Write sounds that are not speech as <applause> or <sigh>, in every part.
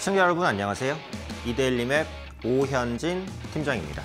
시청자 여러분 안녕하세요. 이데일리 맵 오현진 팀장입니다.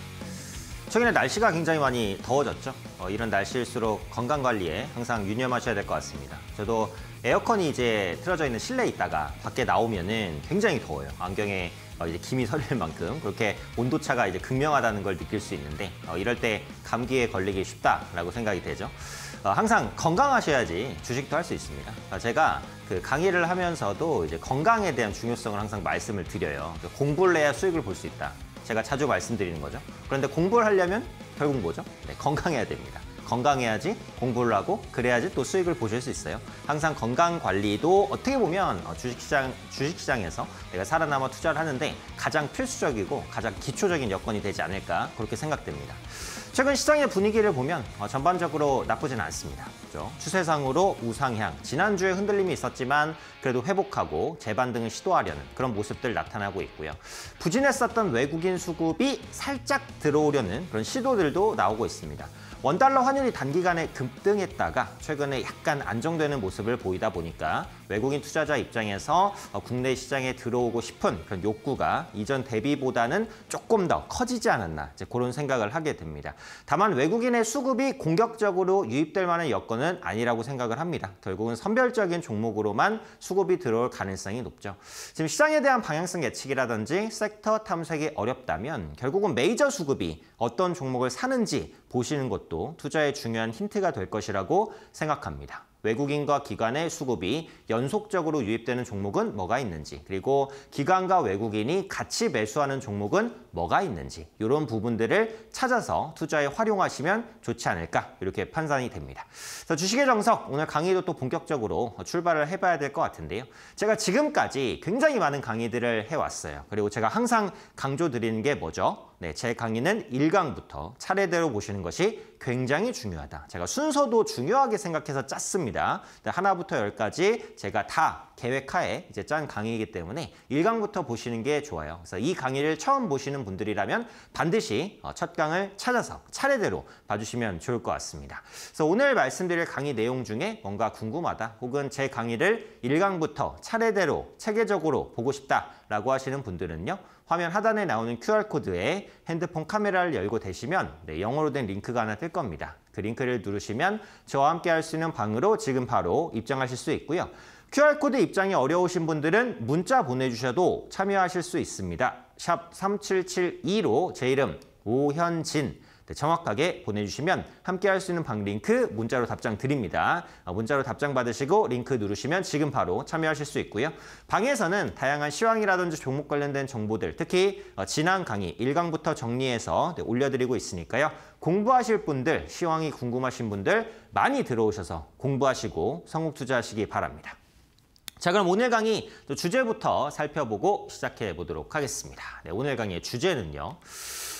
최근에 날씨가 굉장히 많이 더워졌죠. 어, 이런 날씨일수록 건강 관리에 항상 유념하셔야 될 것 같습니다. 저도 에어컨이 이제 틀어져 있는 실내에 있다가 밖에 나오면은 굉장히 더워요. 안경에 어, 이제 김이 <laughs> 설릴 만큼 그렇게 온도 차가 이제 극명하다는 걸 느낄 수 있는데 어, 이럴 때 감기에 걸리기 쉽다라고 생각이 되죠. 어, 항상 건강하셔야지 주식도 할 수 있습니다. 어, 제가 그 강의를 하면서도 이제 건강에 대한 중요성을 항상 말씀을 드려요. 그 공부를 해야 수익을 볼 수 있다. 제가 자주 말씀드리는 거죠. 그런데 공부를 하려면 결국 뭐죠? 네, 건강해야 됩니다. 건강해야지 공부를 하고 그래야지 또 수익을 보실 수 있어요. 항상 건강 관리도 어떻게 보면 어, 주식시장 주식시장에서 내가 살아남아 투자를 하는데 가장 필수적이고 가장 기초적인 여건이 되지 않을까 그렇게 생각됩니다. 최근 시장의 분위기를 보면 어, 전반적으로 나쁘진 않습니다. 추세상으로 우상향, 지난주에 흔들림이 있었지만 그래도 회복하고 재반등을 시도하려는 그런 모습들 나타나고 있고요. 부진했었던 외국인 수급이 살짝 들어오려는 그런 시도들도 나오고 있습니다. 원달러 환율이 단기간에 급등했다가 최근에 약간 안정되는 모습을 보이다 보니까 외국인 투자자 입장에서 어, 국내 시장에 들어오고 싶은 그런 욕구가 이전 대비보다는 조금 더 커지지 않았나 이제 그런 생각을 하게 됩니다. 다만 외국인의 수급이 공격적으로 유입될 만한 여건은 아니라고 생각을 합니다. 결국은 선별적인 종목으로만 수급이 들어올 가능성이 높죠. 지금 시장에 대한 방향성 예측이라든지 섹터 탐색이 어렵다면 결국은 메이저 수급이 어떤 종목을 사는지 보시는 것도 것도 투자의 중요한 힌트가 될 것이라고 생각합니다. 외국인과 기관의 수급이 연속적으로 유입되는 종목은 뭐가 있는지 그리고 기관과 외국인이 같이 매수하는 종목은 뭐가 있는지 이런 부분들을 찾아서 투자에 활용하시면 좋지 않을까 이렇게 판단이 됩니다. 자, 주식의 정석 오늘 강의도 또 본격적으로 출발을 해봐야 될 것 같은데요. 제가 지금까지 굉장히 많은 강의들을 해왔어요. 그리고 제가 항상 강조드리는 게 뭐죠? 네, 제 강의는 1강부터 차례대로 보시는 것이 굉장히 중요하다. 제가 순서도 중요하게 생각해서 짰습니다. 네, 하나부터 열까지 제가 다 계획하에 이제 짠 강의이기 때문에 1강부터 보시는 게 좋아요. 그래서 이 강의를 처음 보시는 분들이라면 반드시 어, 첫 강을 찾아서 차례대로 봐주시면 좋을 것 같습니다. 그래서 오늘 말씀드릴 강의 내용 중에 뭔가 궁금하다 혹은 제 강의를 1강부터 차례대로 체계적으로 보고 싶다라고 하시는 분들은요. 화면 하단에 나오는 QR코드에 핸드폰 카메라를 열고 되시면 네, 영어로 된 링크가 하나 뜰 겁니다. 그 링크를 누르시면 저와 함께 할 수 있는 방으로 지금 바로 입장하실 수 있고요. QR코드 입장이 어려우신 분들은 문자 보내주셔도 참여하실 수 있습니다. 샵 3772로 제 이름 오현진 네, 정확하게 보내주시면 함께 할 수 있는 방 링크 문자로 답장 드립니다. 어, 문자로 답장 받으시고 링크 누르시면 지금 바로 참여하실 수 있고요. 방에서는 다양한 시황이라든지 종목 관련된 정보들 특히 어, 지난 강의 1강부터 정리해서 네, 올려드리고 있으니까요. 공부하실 분들, 시황이 궁금하신 분들 많이 들어오셔서 공부하시고 성공 투자하시기 바랍니다. 자 그럼 오늘 강의 또 주제부터 살펴보고 시작해 보도록 하겠습니다. 네, 오늘 강의의 주제는요.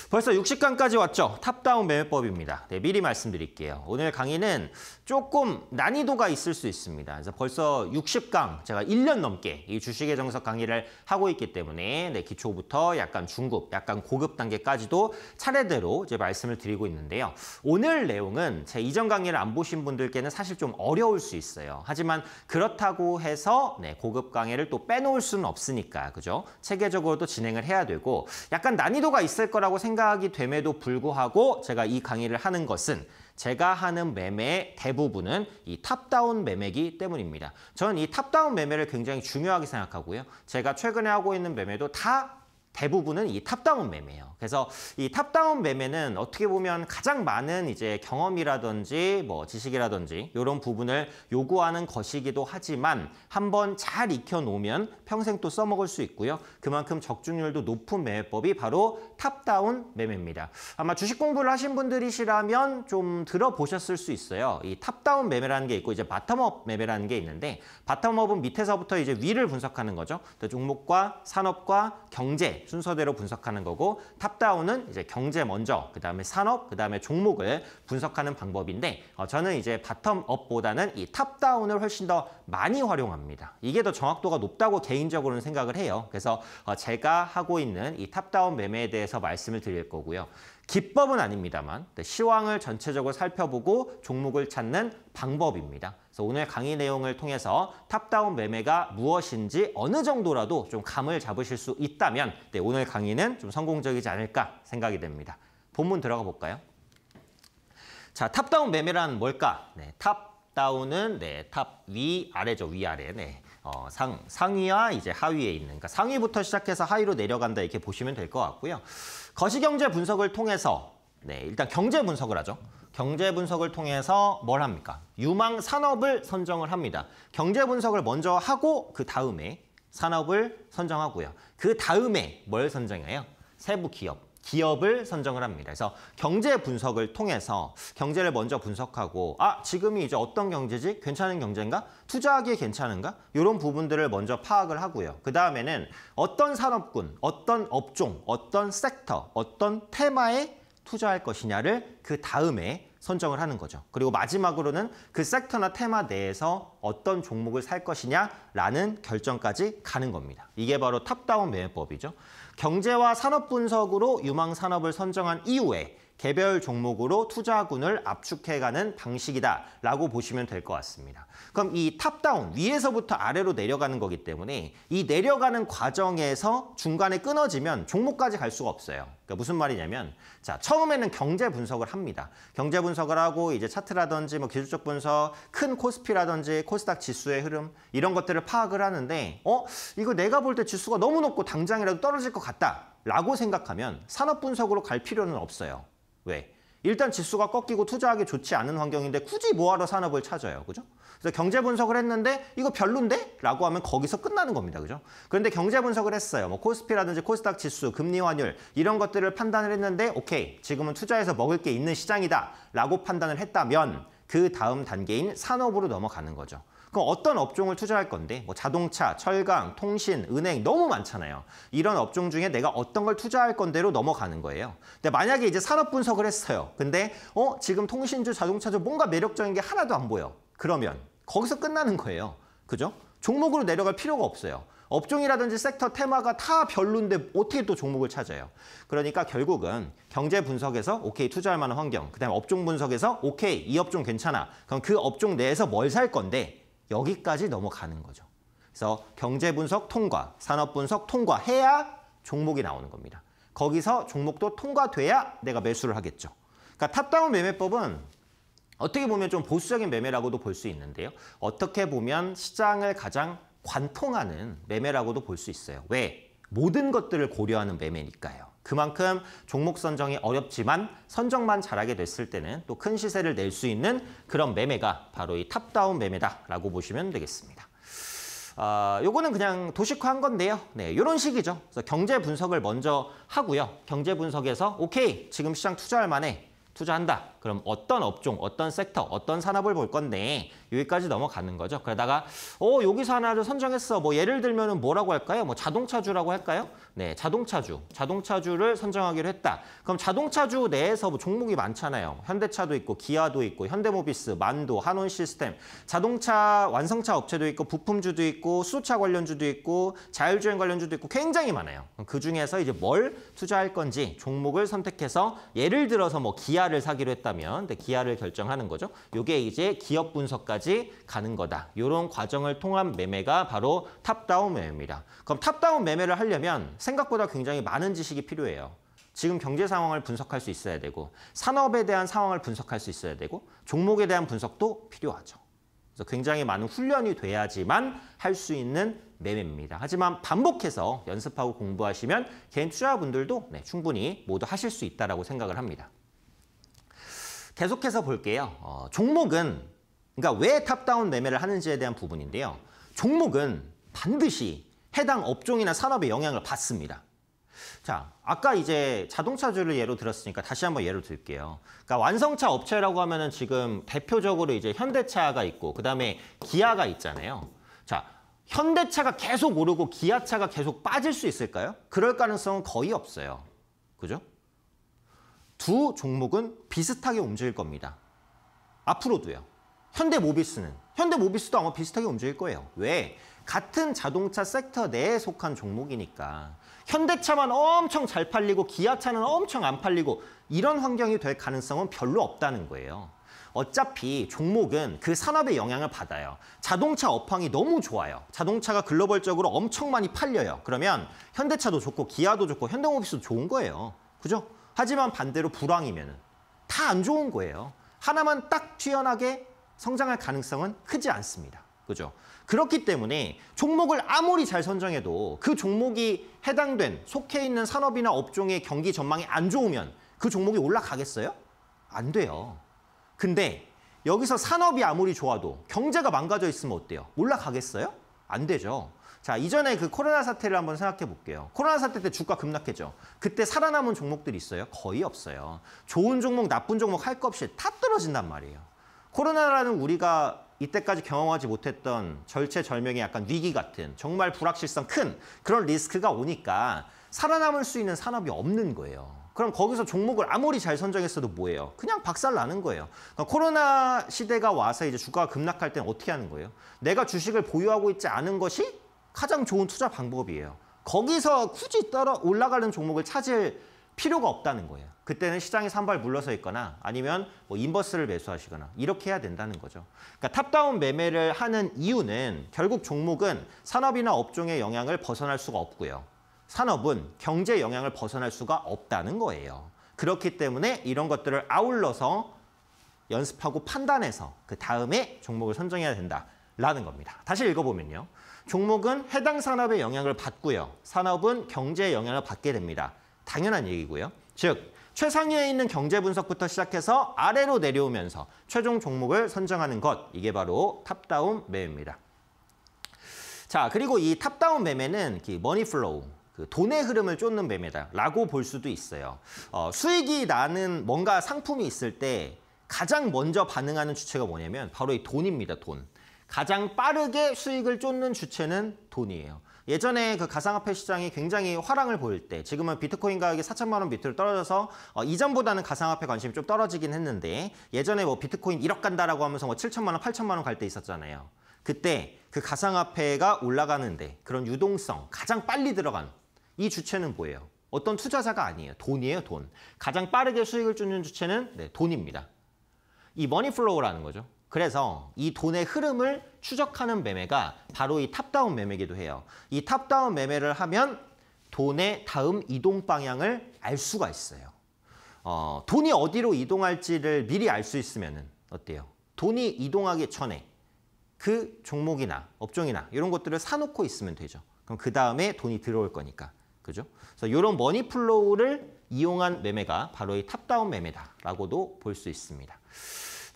벌써 60강까지 왔죠. 탑다운 매매법입니다. 네, 미리 말씀드릴게요. 오늘 강의는 조금 난이도가 있을 수 있습니다. 그래서 벌써 60강, 제가 1년 넘게 이 주식의 정석 강의를 하고 있기 때문에 네, 기초부터 약간 중급, 약간 고급 단계까지도 차례대로 이제 말씀을 드리고 있는데요. 오늘 내용은 제 이전 강의를 안 보신 분들께는 사실 좀 어려울 수 있어요. 하지만 그렇다고 해서 네, 고급 강의를 또 빼놓을 수는 없으니까, 그죠? 체계적으로 도 진행을 해야 되고 약간 난이도가 있을 거라고 생각 생각이 됨에도 불구하고 제가 이 강의를 하는 것은 제가 하는 매매의 대부분은 이 탑다운 매매기 때문입니다 저는 이 탑다운 매매를 굉장히 중요하게 생각하고요. 제가 최근에 하고 있는 매매도 다 대부분은 이 탑다운 매매예요. 그래서 이 탑다운 매매는 어떻게 보면 가장 많은 이제 경험이라든지 뭐 지식이라든지 이런 부분을 요구하는 것이기도 하지만 한번 잘 익혀 놓으면 평생 또 써먹을 수 있고요. 그만큼 적중률도 높은 매매법이 바로 탑다운 매매입니다. 아마 주식 공부를 하신 분들이시라면 좀 들어보셨을 수 있어요. 이 탑다운 매매라는 게 있고 이제 바텀업 매매라는 게 있는데 바텀업은 밑에서부터 이제 위를 분석하는 거죠. 그러니까 종목과 산업과 경제 순서대로 분석하는 거고 탑다운은 이제 경제 먼저, 그 다음에 산업, 그 다음에 종목을 분석하는 방법인데 어, 저는 이제 바텀업보다는 이 탑다운을 훨씬 더 많이 활용합니다. 이게 더 정확도가 높다고 개인적으로는 생각을 해요. 그래서 어, 제가 하고 있는 이 탑다운 매매에 대해서 말씀을 드릴 거고요. 기법은 아닙니다만 네, 시황을 전체적으로 살펴보고 종목을 찾는 방법입니다. 그래서 오늘 강의 내용을 통해서 탑다운 매매가 무엇인지 어느 정도라도 좀 감을 잡으실 수 있다면 네, 오늘 강의는 좀 성공적이지 않을까 생각이 됩니다. 본문 들어가 볼까요? 자, 탑다운 매매란 뭘까? 네, 탑다운은 네, 탑 위 아래죠. 위 아래. 네. 어, 상, 상위와 이제 하위에 있는, 그러니까 상위부터 시작해서 하위로 내려간다 이렇게 보시면 될 것 같고요. 거시경제 분석을 통해서 네, 일단 경제 분석을 하죠. 경제 분석을 통해서 뭘 합니까? 유망 산업을 선정을 합니다. 경제 분석을 먼저 하고 그 다음에 산업을 선정하고요. 그 다음에 뭘 선정해요? 세부 기업, 기업을 선정을 합니다. 그래서 경제 분석을 통해서 경제를 먼저 분석하고 아 지금이 이제 어떤 경제지? 괜찮은 경제인가? 투자하기에 괜찮은가? 이런 부분들을 먼저 파악을 하고요. 그 다음에는 어떤 산업군, 어떤 업종, 어떤 섹터, 어떤 테마의 투자할 것이냐를 그 다음에 선정을 하는 거죠. 그리고 마지막으로는 그 섹터나 테마 내에서 어떤 종목을 살 것이냐라는 결정까지 가는 겁니다. 이게 바로 탑다운 매매법이죠. 경제와 산업 분석으로 유망 산업을 선정한 이후에 개별 종목으로 투자군을 압축해가는 방식이다라고 보시면 될 것 같습니다. 그럼 이 탑다운 위에서부터 아래로 내려가는 거기 때문에 이 내려가는 과정에서 중간에 끊어지면 종목까지 갈 수가 없어요. 그러니까 무슨 말이냐면 자 처음에는 경제 분석을 합니다. 경제 분석을 하고 이제 차트라든지 뭐 기술적 분석, 큰 코스피라든지 코스닥 지수의 흐름 이런 것들을 파악을 하는데 어 이거 내가 볼 때 지수가 너무 높고 당장이라도 떨어질 것 같다. 라고 생각하면 산업 분석으로 갈 필요는 없어요. 왜? 일단 지수가 꺾이고 투자하기 좋지 않은 환경인데 굳이 뭐하러 산업을 찾아요. 그죠? 그래서 경제 분석을 했는데 이거 별론데? 라고 하면 거기서 끝나는 겁니다. 그죠? 그런데 경제 분석을 했어요. 뭐 코스피라든지 코스닥 지수, 금리 환율 이런 것들을 판단을 했는데 오케이 지금은 투자해서 먹을 게 있는 시장이다 라고 판단을 했다면 그 다음 단계인 산업으로 넘어가는 거죠. 그럼 어떤 업종을 투자할 건데 뭐 자동차, 철강, 통신, 은행 너무 많잖아요. 이런 업종 중에 내가 어떤 걸 투자할 건데로 넘어가는 거예요. 근데 만약에 이제 산업 분석을 했어요. 근데 어 지금 통신주, 자동차주 뭔가 매력적인 게 하나도 안 보여. 그러면 거기서 끝나는 거예요. 그죠? 종목으로 내려갈 필요가 없어요. 업종이라든지 섹터 테마가 다 별론데 어떻게 또 종목을 찾아요. 그러니까 결국은 경제 분석에서 오케이 투자할 만한 환경, 그다음에 업종 분석에서 오케이 이 업종 괜찮아. 그럼 그 업종 내에서 뭘 살 건데 여기까지 넘어가는 거죠. 그래서 경제 분석 통과, 산업 분석 통과해야 종목이 나오는 겁니다. 거기서 종목도 통과돼야 내가 매수를 하겠죠. 그러니까 탑다운 매매법은 어떻게 보면 좀 보수적인 매매라고도 볼 수 있는데요. 어떻게 보면 시장을 가장 관통하는 매매라고도 볼 수 있어요. 왜? 모든 것들을 고려하는 매매니까요. 그만큼 종목 선정이 어렵지만 선정만 잘하게 됐을 때는 또 큰 시세를 낼 수 있는 그런 매매가 바로 이 탑다운 매매다라고 보시면 되겠습니다. 아, 요거는 그냥 도식화한 건데요. 네, 요런 식이죠. 그래서 경제 분석을 먼저 하고요. 경제 분석에서 오케이, 지금 시장 투자할 만해. 투자한다. 그럼 어떤 업종, 어떤 섹터, 어떤 산업을 볼 건데 여기까지 넘어가는 거죠. 그러다가 어 여기서 하나를 선정했어. 뭐 예를 들면은 뭐라고 할까요? 뭐 자동차주라고 할까요? 네, 자동차주. 자동차주를 선정하기로 했다. 그럼 자동차주 내에서 뭐 종목이 많잖아요. 현대차도 있고 기아도 있고 현대모비스, 만도, 한온시스템, 자동차 완성차 업체도 있고 부품주도 있고 수소차 관련주도 있고 자율주행 관련주도 있고 굉장히 많아요. 그 중에서 이제 뭘 투자할 건지 종목을 선택해서 예를 들어서 뭐 기아를 사기로 했다. 된다면 네, 기아를 결정하는 거죠. 이게 이제 기업 분석까지 가는 거다. 이런 과정을 통한 매매가 바로 탑다운 매매입니다. 그럼 탑다운 매매를 하려면 생각보다 굉장히 많은 지식이 필요해요. 지금 경제 상황을 분석할 수 있어야 되고 산업에 대한 상황을 분석할 수 있어야 되고 종목에 대한 분석도 필요하죠. 그래서 굉장히 많은 훈련이 돼야지만 할 수 있는 매매입니다. 하지만 반복해서 연습하고 공부하시면 개인 투자자분들도 네, 충분히 모두 하실 수 있다고 라 생각을 합니다. 계속해서 볼게요. 어, 종목은 그러니까 왜 탑다운 매매를 하는지에 대한 부분인데요. 종목은 반드시 해당 업종이나 산업의 영향을 받습니다. 자, 아까 이제 자동차주를 예로 들었으니까 다시 한번 예를 들게요. 그러니까 완성차 업체라고 하면은 지금 대표적으로 이제 현대차가 있고 그다음에 기아가 있잖아요. 자, 현대차가 계속 오르고 기아차가 계속 빠질 수 있을까요? 그럴 가능성은 거의 없어요. 그죠? 두 종목은 비슷하게 움직일 겁니다. 앞으로도요. 현대모비스는 현대모비스도 아마 비슷하게 움직일 거예요. 왜? 같은 자동차 섹터 내에 속한 종목이니까 현대차만 엄청 잘 팔리고 기아차는 엄청 안 팔리고 이런 환경이 될 가능성은 별로 없다는 거예요. 어차피 종목은 그 산업의 영향을 받아요. 자동차 업황이 너무 좋아요. 자동차가 글로벌적으로 엄청 많이 팔려요. 그러면 현대차도 좋고 기아도 좋고 현대모비스도 좋은 거예요. 그죠? 하지만 반대로 불황이면 다 안 좋은 거예요. 하나만 딱 튀어나게 성장할 가능성은 크지 않습니다. 그죠? 그렇기 때문에 종목을 아무리 잘 선정해도 그 종목이 해당된 속해 있는 산업이나 업종의 경기 전망이 안 좋으면 그 종목이 올라가겠어요? 안 돼요. 근데 여기서 산업이 아무리 좋아도 경제가 망가져 있으면 어때요? 올라가겠어요? 안 되죠. 자, 이전에 그 코로나 사태를 한번 생각해 볼게요. 코로나 사태 때 주가 급락했죠. 그때 살아남은 종목들이 있어요? 거의 없어요. 좋은 종목, 나쁜 종목 할 것 없이 다 떨어진단 말이에요. 코로나라는 우리가 이때까지 경험하지 못했던 절체절명의 약간 위기 같은 정말 불확실성 큰 그런 리스크가 오니까 살아남을 수 있는 산업이 없는 거예요. 그럼 거기서 종목을 아무리 잘 선정했어도 뭐예요? 그냥 박살 나는 거예요. 그러니까 코로나 시대가 와서 이제 주가가 급락할 때는 어떻게 하는 거예요? 내가 주식을 보유하고 있지 않은 것이 가장 좋은 투자 방법이에요. 거기서 굳이 떨어 올라가는 종목을 찾을 필요가 없다는 거예요. 그때는 시장에 산발 물러서 있거나 아니면 뭐 인버스를 매수하시거나 이렇게 해야 된다는 거죠. 그러니까 탑다운 매매를 하는 이유는 결국 종목은 산업이나 업종의 영향을 벗어날 수가 없고요. 산업은 경제 영향을 벗어날 수가 없다는 거예요. 그렇기 때문에 이런 것들을 아울러서 연습하고 판단해서 그 다음에 종목을 선정해야 된다라는 겁니다. 다시 읽어보면요. 종목은 해당 산업의 영향을 받고요. 산업은 경제의 영향을 받게 됩니다. 당연한 얘기고요. 즉, 최상위에 있는 경제 분석부터 시작해서 아래로 내려오면서 최종 종목을 선정하는 것, 이게 바로 탑다운 매입니다. 매 자, 그리고 이 탑다운 매매는 머니 플로우, 그 돈의 흐름을 쫓는 매매다라고 볼 수도 있어요. 어, 수익이 나는 뭔가 상품이 있을 때 가장 먼저 반응하는 주체가 뭐냐면 바로 이 돈입니다, 돈. 가장 빠르게 수익을 쫓는 주체는 돈이에요. 예전에 그 가상화폐 시장이 굉장히 화랑을 보일 때 지금은 비트코인 가격이 4천만 원 밑으로 떨어져서 어, 이전보다는 가상화폐 관심이 좀 떨어지긴 했는데 예전에 뭐 비트코인 1억 간다라고 하면서 뭐 7천만 원, 8천만 원 갈 때 있었잖아요. 그때 그 가상화폐가 올라가는데 그런 유동성 가장 빨리 들어간 이 주체는 뭐예요? 어떤 투자자가 아니에요. 돈이에요, 돈. 가장 빠르게 수익을 주는 주체는 네, 돈입니다. 이 머니플로우라는 거죠. 그래서 이 돈의 흐름을 추적하는 매매가 바로 이 탑다운 매매기도 해요. 이 탑다운 매매를 하면 돈의 다음 이동 방향을 알 수가 있어요. 어, 돈이 어디로 이동할지를 미리 알 수 있으면 어때요? 돈이 이동하기 전에 그 종목이나 업종이나 이런 것들을 사놓고 있으면 되죠. 그럼 그 다음에 돈이 들어올 거니까. 그죠? 그래서 이런 머니 플로우를 이용한 매매가 바로 이 탑다운 매매다라고도 볼 수 있습니다.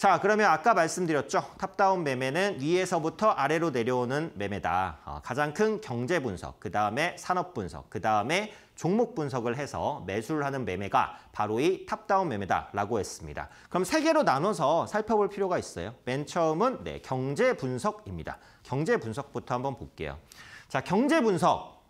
자, 그러면 아까 말씀드렸죠. 탑다운 매매는 위에서부터 아래로 내려오는 매매다. 어, 가장 큰 경제 분석, 그 다음에 산업 분석, 그 다음에 종목 분석을 해서 매수를 하는 매매가 바로 이 탑다운 매매다라고 했습니다. 그럼 세 개로 나눠서 살펴볼 필요가 있어요. 맨 처음은 네, 경제 분석입니다. 경제 분석부터 한번 볼게요. 자, 경제 분석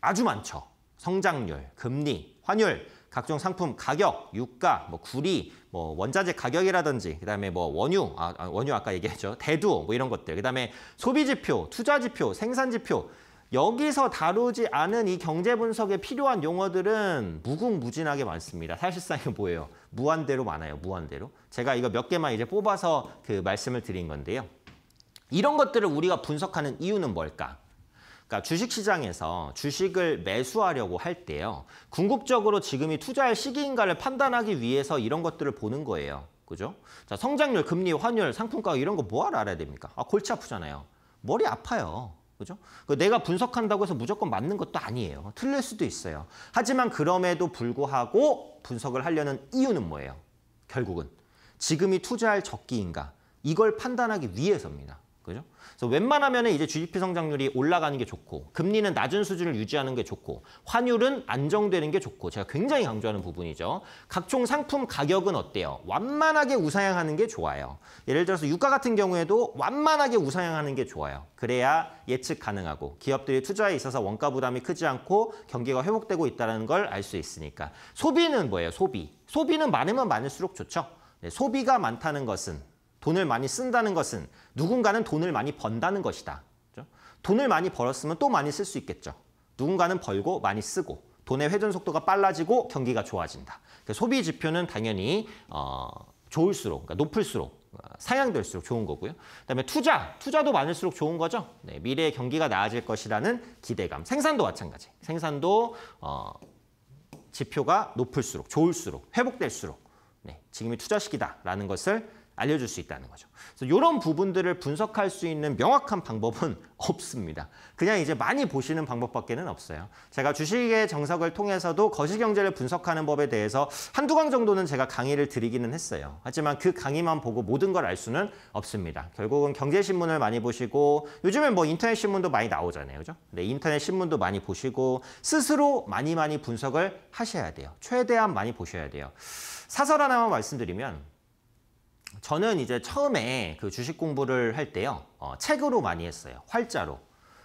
아주 많죠. 성장률, 금리, 환율, 각종 상품 가격, 유가, 뭐 구리, 뭐 원자재 가격이라든지 그다음에 뭐 원유, 아, 아 원유 아까 얘기했죠. 대두 뭐 이런 것들. 그다음에 소비 지표, 투자 지표, 생산 지표 여기서 다루지 않은 이 경제 분석에 필요한 용어들은 무궁무진하게 많습니다. 사실상 이거 뭐예요? 무한대로 많아요. 무한대로. 제가 이거 몇 개만 이제 뽑아서 그 말씀을 드린 건데요. 이런 것들을 우리가 분석하는 이유는 뭘까? 그러니까 주식시장에서 주식을 매수하려고 할 때요. 궁극적으로 지금이 투자할 시기인가를 판단하기 위해서 이런 것들을 보는 거예요. 그죠? 자, 성장률, 금리, 환율, 상품가 이런 거 뭐하러 알아야 됩니까? 아, 골치 아프잖아요. 머리 아파요. 그죠? 그 내가 분석한다고 해서 무조건 맞는 것도 아니에요. 틀릴 수도 있어요. 하지만 그럼에도 불구하고 분석을 하려는 이유는 뭐예요? 결국은 지금이 투자할 적기인가? 이걸 판단하기 위해서입니다. 그죠? 그래서 웬만하면 이제 GDP 성장률이 올라가는 게 좋고 금리는 낮은 수준을 유지하는 게 좋고 환율은 안정되는 게 좋고 제가 굉장히 강조하는 부분이죠. 각종 상품 가격은 어때요? 완만하게 우상향하는 게 좋아요. 예를 들어서 유가 같은 경우에도 완만하게 우상향하는 게 좋아요. 그래야 예측 가능하고 기업들이 투자에 있어서 원가 부담이 크지 않고 경기가 회복되고 있다는 걸 알 수 있으니까 소비는 뭐예요? 소비. 소비는 많으면 많을수록 좋죠. 네, 소비가 많다는 것은 돈을 많이 쓴다는 것은 누군가는 돈을 많이 번다는 것이다. 그렇죠? 돈을 많이 벌었으면 또 많이 쓸 수 있겠죠. 누군가는 벌고 많이 쓰고 돈의 회전 속도가 빨라지고 경기가 좋아진다. 그러니까 소비 지표는 당연히 어, 좋을수록, 그러니까 높을수록 어, 상향될수록 좋은 거고요. 그다음에 투자, 투자도 많을수록 좋은 거죠. 네, 미래의 경기가 나아질 것이라는 기대감. 생산도 마찬가지. 생산도 어, 지표가 높을수록, 좋을수록, 회복될수록 네, 지금이 투자 시기다라는 것을 알려줄 수 있다는 거죠. 그래서 이런 부분들을 분석할 수 있는 명확한 방법은 <laughs> 없습니다. 그냥 이제 많이 보시는 방법밖에는 없어요. 제가 주식의 정석을 통해서도 거시경제를 분석하는 법에 대해서 한두 강 정도는 제가 강의를 드리기는 했어요. 하지만 그 강의만 보고 모든 걸 알 수는 없습니다. 결국은 경제신문을 많이 보시고 요즘엔 뭐 인터넷 신문도 많이 나오잖아요. 그죠? 네, 인터넷 신문도 많이 보시고 스스로 많이 많이 분석을 하셔야 돼요. 최대한 많이 보셔야 돼요. 사설 하나만 말씀드리면 저는 이제 처음에 그 주식 공부를 할 때요. 어, 책으로 많이 했어요. 활자로.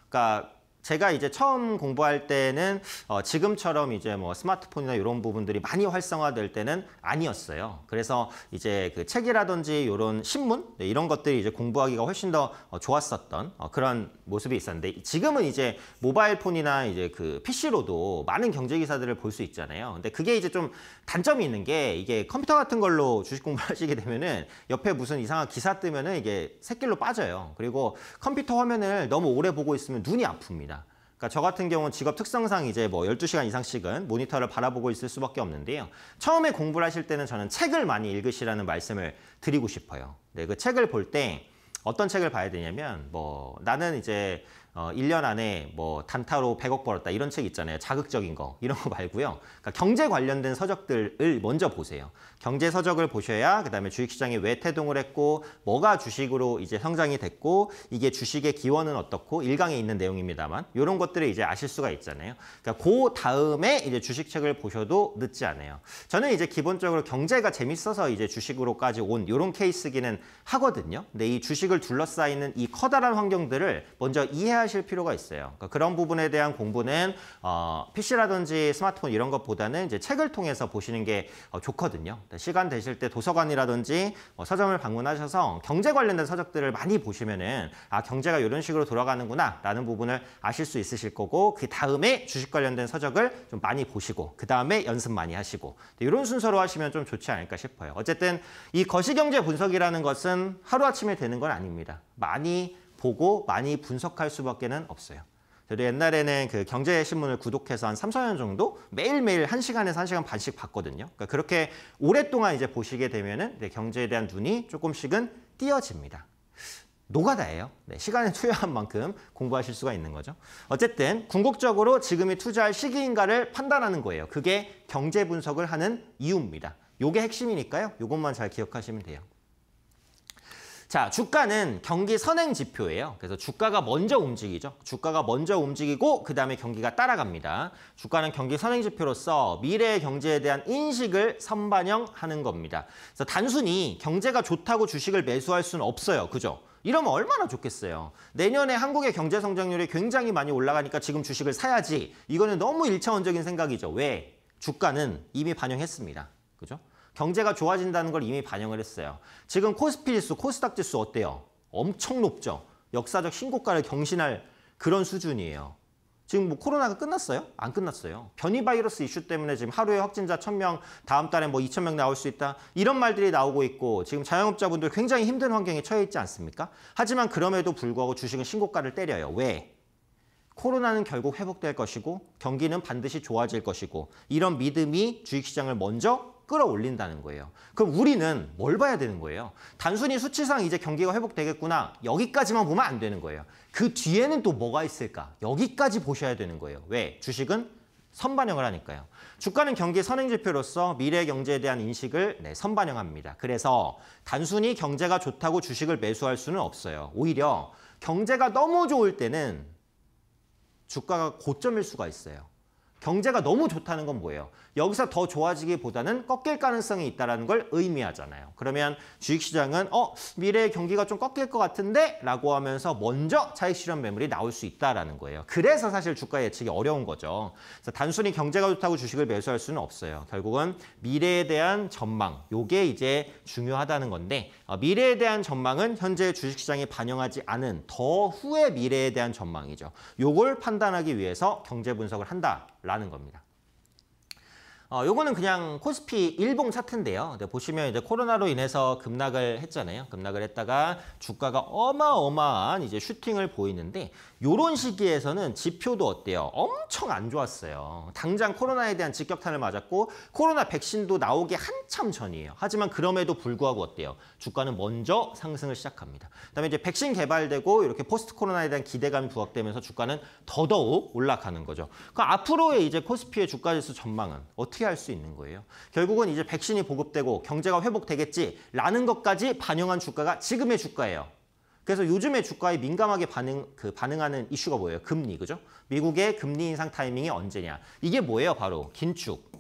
그러니까 제가 이제 처음 공부할 때는 어, 지금처럼 이제 뭐 스마트폰이나 이런 부분들이 많이 활성화될 때는 아니었어요. 그래서 이제 그 책이라든지 이런 신문 네, 이런 것들이 이제 공부하기가 훨씬 더 어, 좋았었던 어, 그런 모습이 있었는데 지금은 이제 모바일폰이나 이제 그 PC로도 많은 경제 기사들을 볼 수 있잖아요. 근데 그게 이제 좀 단점이 있는 게 이게 컴퓨터 같은 걸로 주식 공부를 <laughs> 하시게 되면은 옆에 무슨 이상한 기사 뜨면은 이게 샛길로 빠져요. 그리고 컴퓨터 화면을 너무 오래 보고 있으면 눈이 아픕니다. 그러니까 저 같은 경우는 직업 특성상 이제 뭐 12시간 이상씩은 모니터를 바라보고 있을 수밖에 없는데요. 처음에 공부를 하실 때는 저는 책을 많이 읽으시라는 말씀을 드리고 싶어요. 네, 그 책을 볼 때 어떤 책을 봐야 되냐면 뭐 나는 이제 어, 1년 안에 뭐 단타로 100억 벌었다 이런 책 있잖아요. 자극적인 거 <laughs> 이런 거 말고요. 그러니까 경제 관련된 서적들을 먼저 보세요. 경제 서적을 보셔야 그다음에 주식시장이 왜 태동을 했고 뭐가 주식으로 이제 성장이 됐고 이게 주식의 기원은 어떻고 일강에 있는 내용입니다만 이런 것들을 이제 아실 수가 있잖아요. 그러니까 그 다음에 이제 주식책을 보셔도 늦지 않아요. 저는 이제 기본적으로 경제가 재밌어서 이제 주식으로까지 온 이런 케이스기는 하거든요. 근데 이 주식을 둘러싸이는 이 커다란 환경들을 먼저 이해할 하실 필요가 있어요. 그러니까 그런 부분에 대한 공부는 어, PC라든지 스마트폰 이런 것보다는 이제 책을 통해서 보시는 게 어, 좋거든요. 그러니까 시간 되실 때 도서관이라든지 어, 서점을 방문하셔서 경제 관련된 서적들을 많이 보시면은 아 경제가 이런 식으로 돌아가는구나라는 부분을 아실 수 있으실 거고 그 다음에 주식 관련된 서적을 좀 많이 보시고 그 다음에 연습 많이 하시고 이런 네, 순서로 하시면 좀 좋지 않을까 싶어요. 어쨌든 이 거시경제 분석이라는 것은 하루 아침에 되는 건 아닙니다. 많이 보고 많이 분석할 수밖에는 없어요. 저도 옛날에는 그 경제신문을 구독해서 한 3, 4년 정도 매일매일 1시간에서 1시간 반씩 봤거든요. 그러니까 그렇게 오랫동안 이제 보시게 되면 네, 경제에 대한 눈이 조금씩은 띄어집니다. 노가다예요. 네, 시간을 <laughs> 투여한 만큼 공부하실 수가 있는 거죠. 어쨌든 궁극적으로 지금이 투자할 시기인가를 판단하는 거예요. 그게 경제 분석을 하는 이유입니다. 요게 핵심이니까요. 요것만 잘 기억하시면 돼요. 자, 주가는 경기 선행 지표예요. 그래서 주가가 먼저 움직이죠. 주가가 먼저 움직이고 그다음에 경기가 따라갑니다. 주가는 경기 선행 지표로서 미래의 경제에 대한 인식을 선반영하는 겁니다. 그래서 단순히 경제가 좋다고 주식을 매수할 수는 없어요. 그죠? 이러면 얼마나 좋겠어요. 내년에 한국의 경제 성장률이 굉장히 많이 올라가니까 지금 주식을 사야지. 이거는 너무 일차원적인 생각이죠. 왜? 주가는 이미 반영했습니다. 그죠? 경제가 좋아진다는 걸 이미 반영을 했어요. 지금 코스피 지수, 코스닥 지수 어때요? 엄청 높죠. 역사적 신고가를 경신할 그런 수준이에요. 지금 뭐 코로나가 끝났어요? 안 끝났어요. 변이 바이러스 이슈 때문에 지금 하루에 확진자 1000명, 다음 달에 뭐 2000명 나올 수 있다. 이런 말들이 나오고 있고 지금 자영업자분들 굉장히 힘든 환경에 처해 있지 않습니까? 하지만 그럼에도 불구하고 주식은 신고가를 때려요. 왜? 코로나는 결국 회복될 것이고 경기는 반드시 좋아질 것이고 이런 믿음이 주식시장을 먼저 끌어올린다는 거예요. 그럼 우리는 뭘 봐야 되는 거예요? 단순히 수치상 이제 경기가 회복되겠구나 여기까지만 보면 안 되는 거예요. 그 뒤에는 또 뭐가 있을까? 여기까지 보셔야 되는 거예요. 왜? 주식은 선반영을 하니까요. 주가는 경기의 선행지표로서 미래 경제에 대한 인식을 네, 선반영합니다. 그래서 단순히 경제가 좋다고 주식을 매수할 수는 없어요. 오히려 경제가 너무 좋을 때는 주가가 고점일 수가 있어요. 경제가 너무 좋다는 건 뭐예요? 여기서 더 좋아지기보다는 꺾일 가능성이 있다는 걸 의미하잖아요. 그러면 주식시장은 어 미래의 경기가 좀 꺾일 것 같은데 라고 하면서 먼저 차익 실현 매물이 나올 수 있다는 거예요. 그래서 사실 주가 예측이 어려운 거죠. 그래서 단순히 경제가 좋다고 주식을 매수할 수는 없어요. 결국은 미래에 대한 전망, 요게 이제 중요하다는 건데 어, 미래에 대한 전망은 현재 주식시장이 반영하지 않은 더 후의 미래에 대한 전망이죠. 요걸 판단하기 위해서 경제 분석을 한다라는 겁니다. 어, 요거는 그냥 코스피 일봉 차트인데요. 보시면 이제 코로나로 인해서 급락을 했잖아요. 급락을 했다가 주가가 어마어마한 이제 슈팅을 보이는데 요런 시기에서는 지표도 어때요? 엄청 안 좋았어요. 당장 코로나에 대한 직격탄을 맞았고 코로나 백신도 나오기 한참 전이에요. 하지만 그럼에도 불구하고 어때요? 주가는 먼저 상승을 시작합니다. 그다음에 이제 백신 개발되고 이렇게 포스트 코로나에 대한 기대감이 부각되면서 주가는 더더욱 올라가는 거죠. 그 앞으로의 이제 코스피의 주가 지수 전망은 어떻게 후퇴할 수 있는 거예요. 결국은 이제 백신이 보급되고 경제가 회복되겠지라는 것까지 반영한 주가가 지금의 주가예요. 그래서 요즘의 주가에 민감하게 반응, 그 반응하는 이슈가 뭐예요? 금리, 그죠? 미국의 금리 인상 타이밍이 언제냐. 이게 뭐예요? 바로 긴축.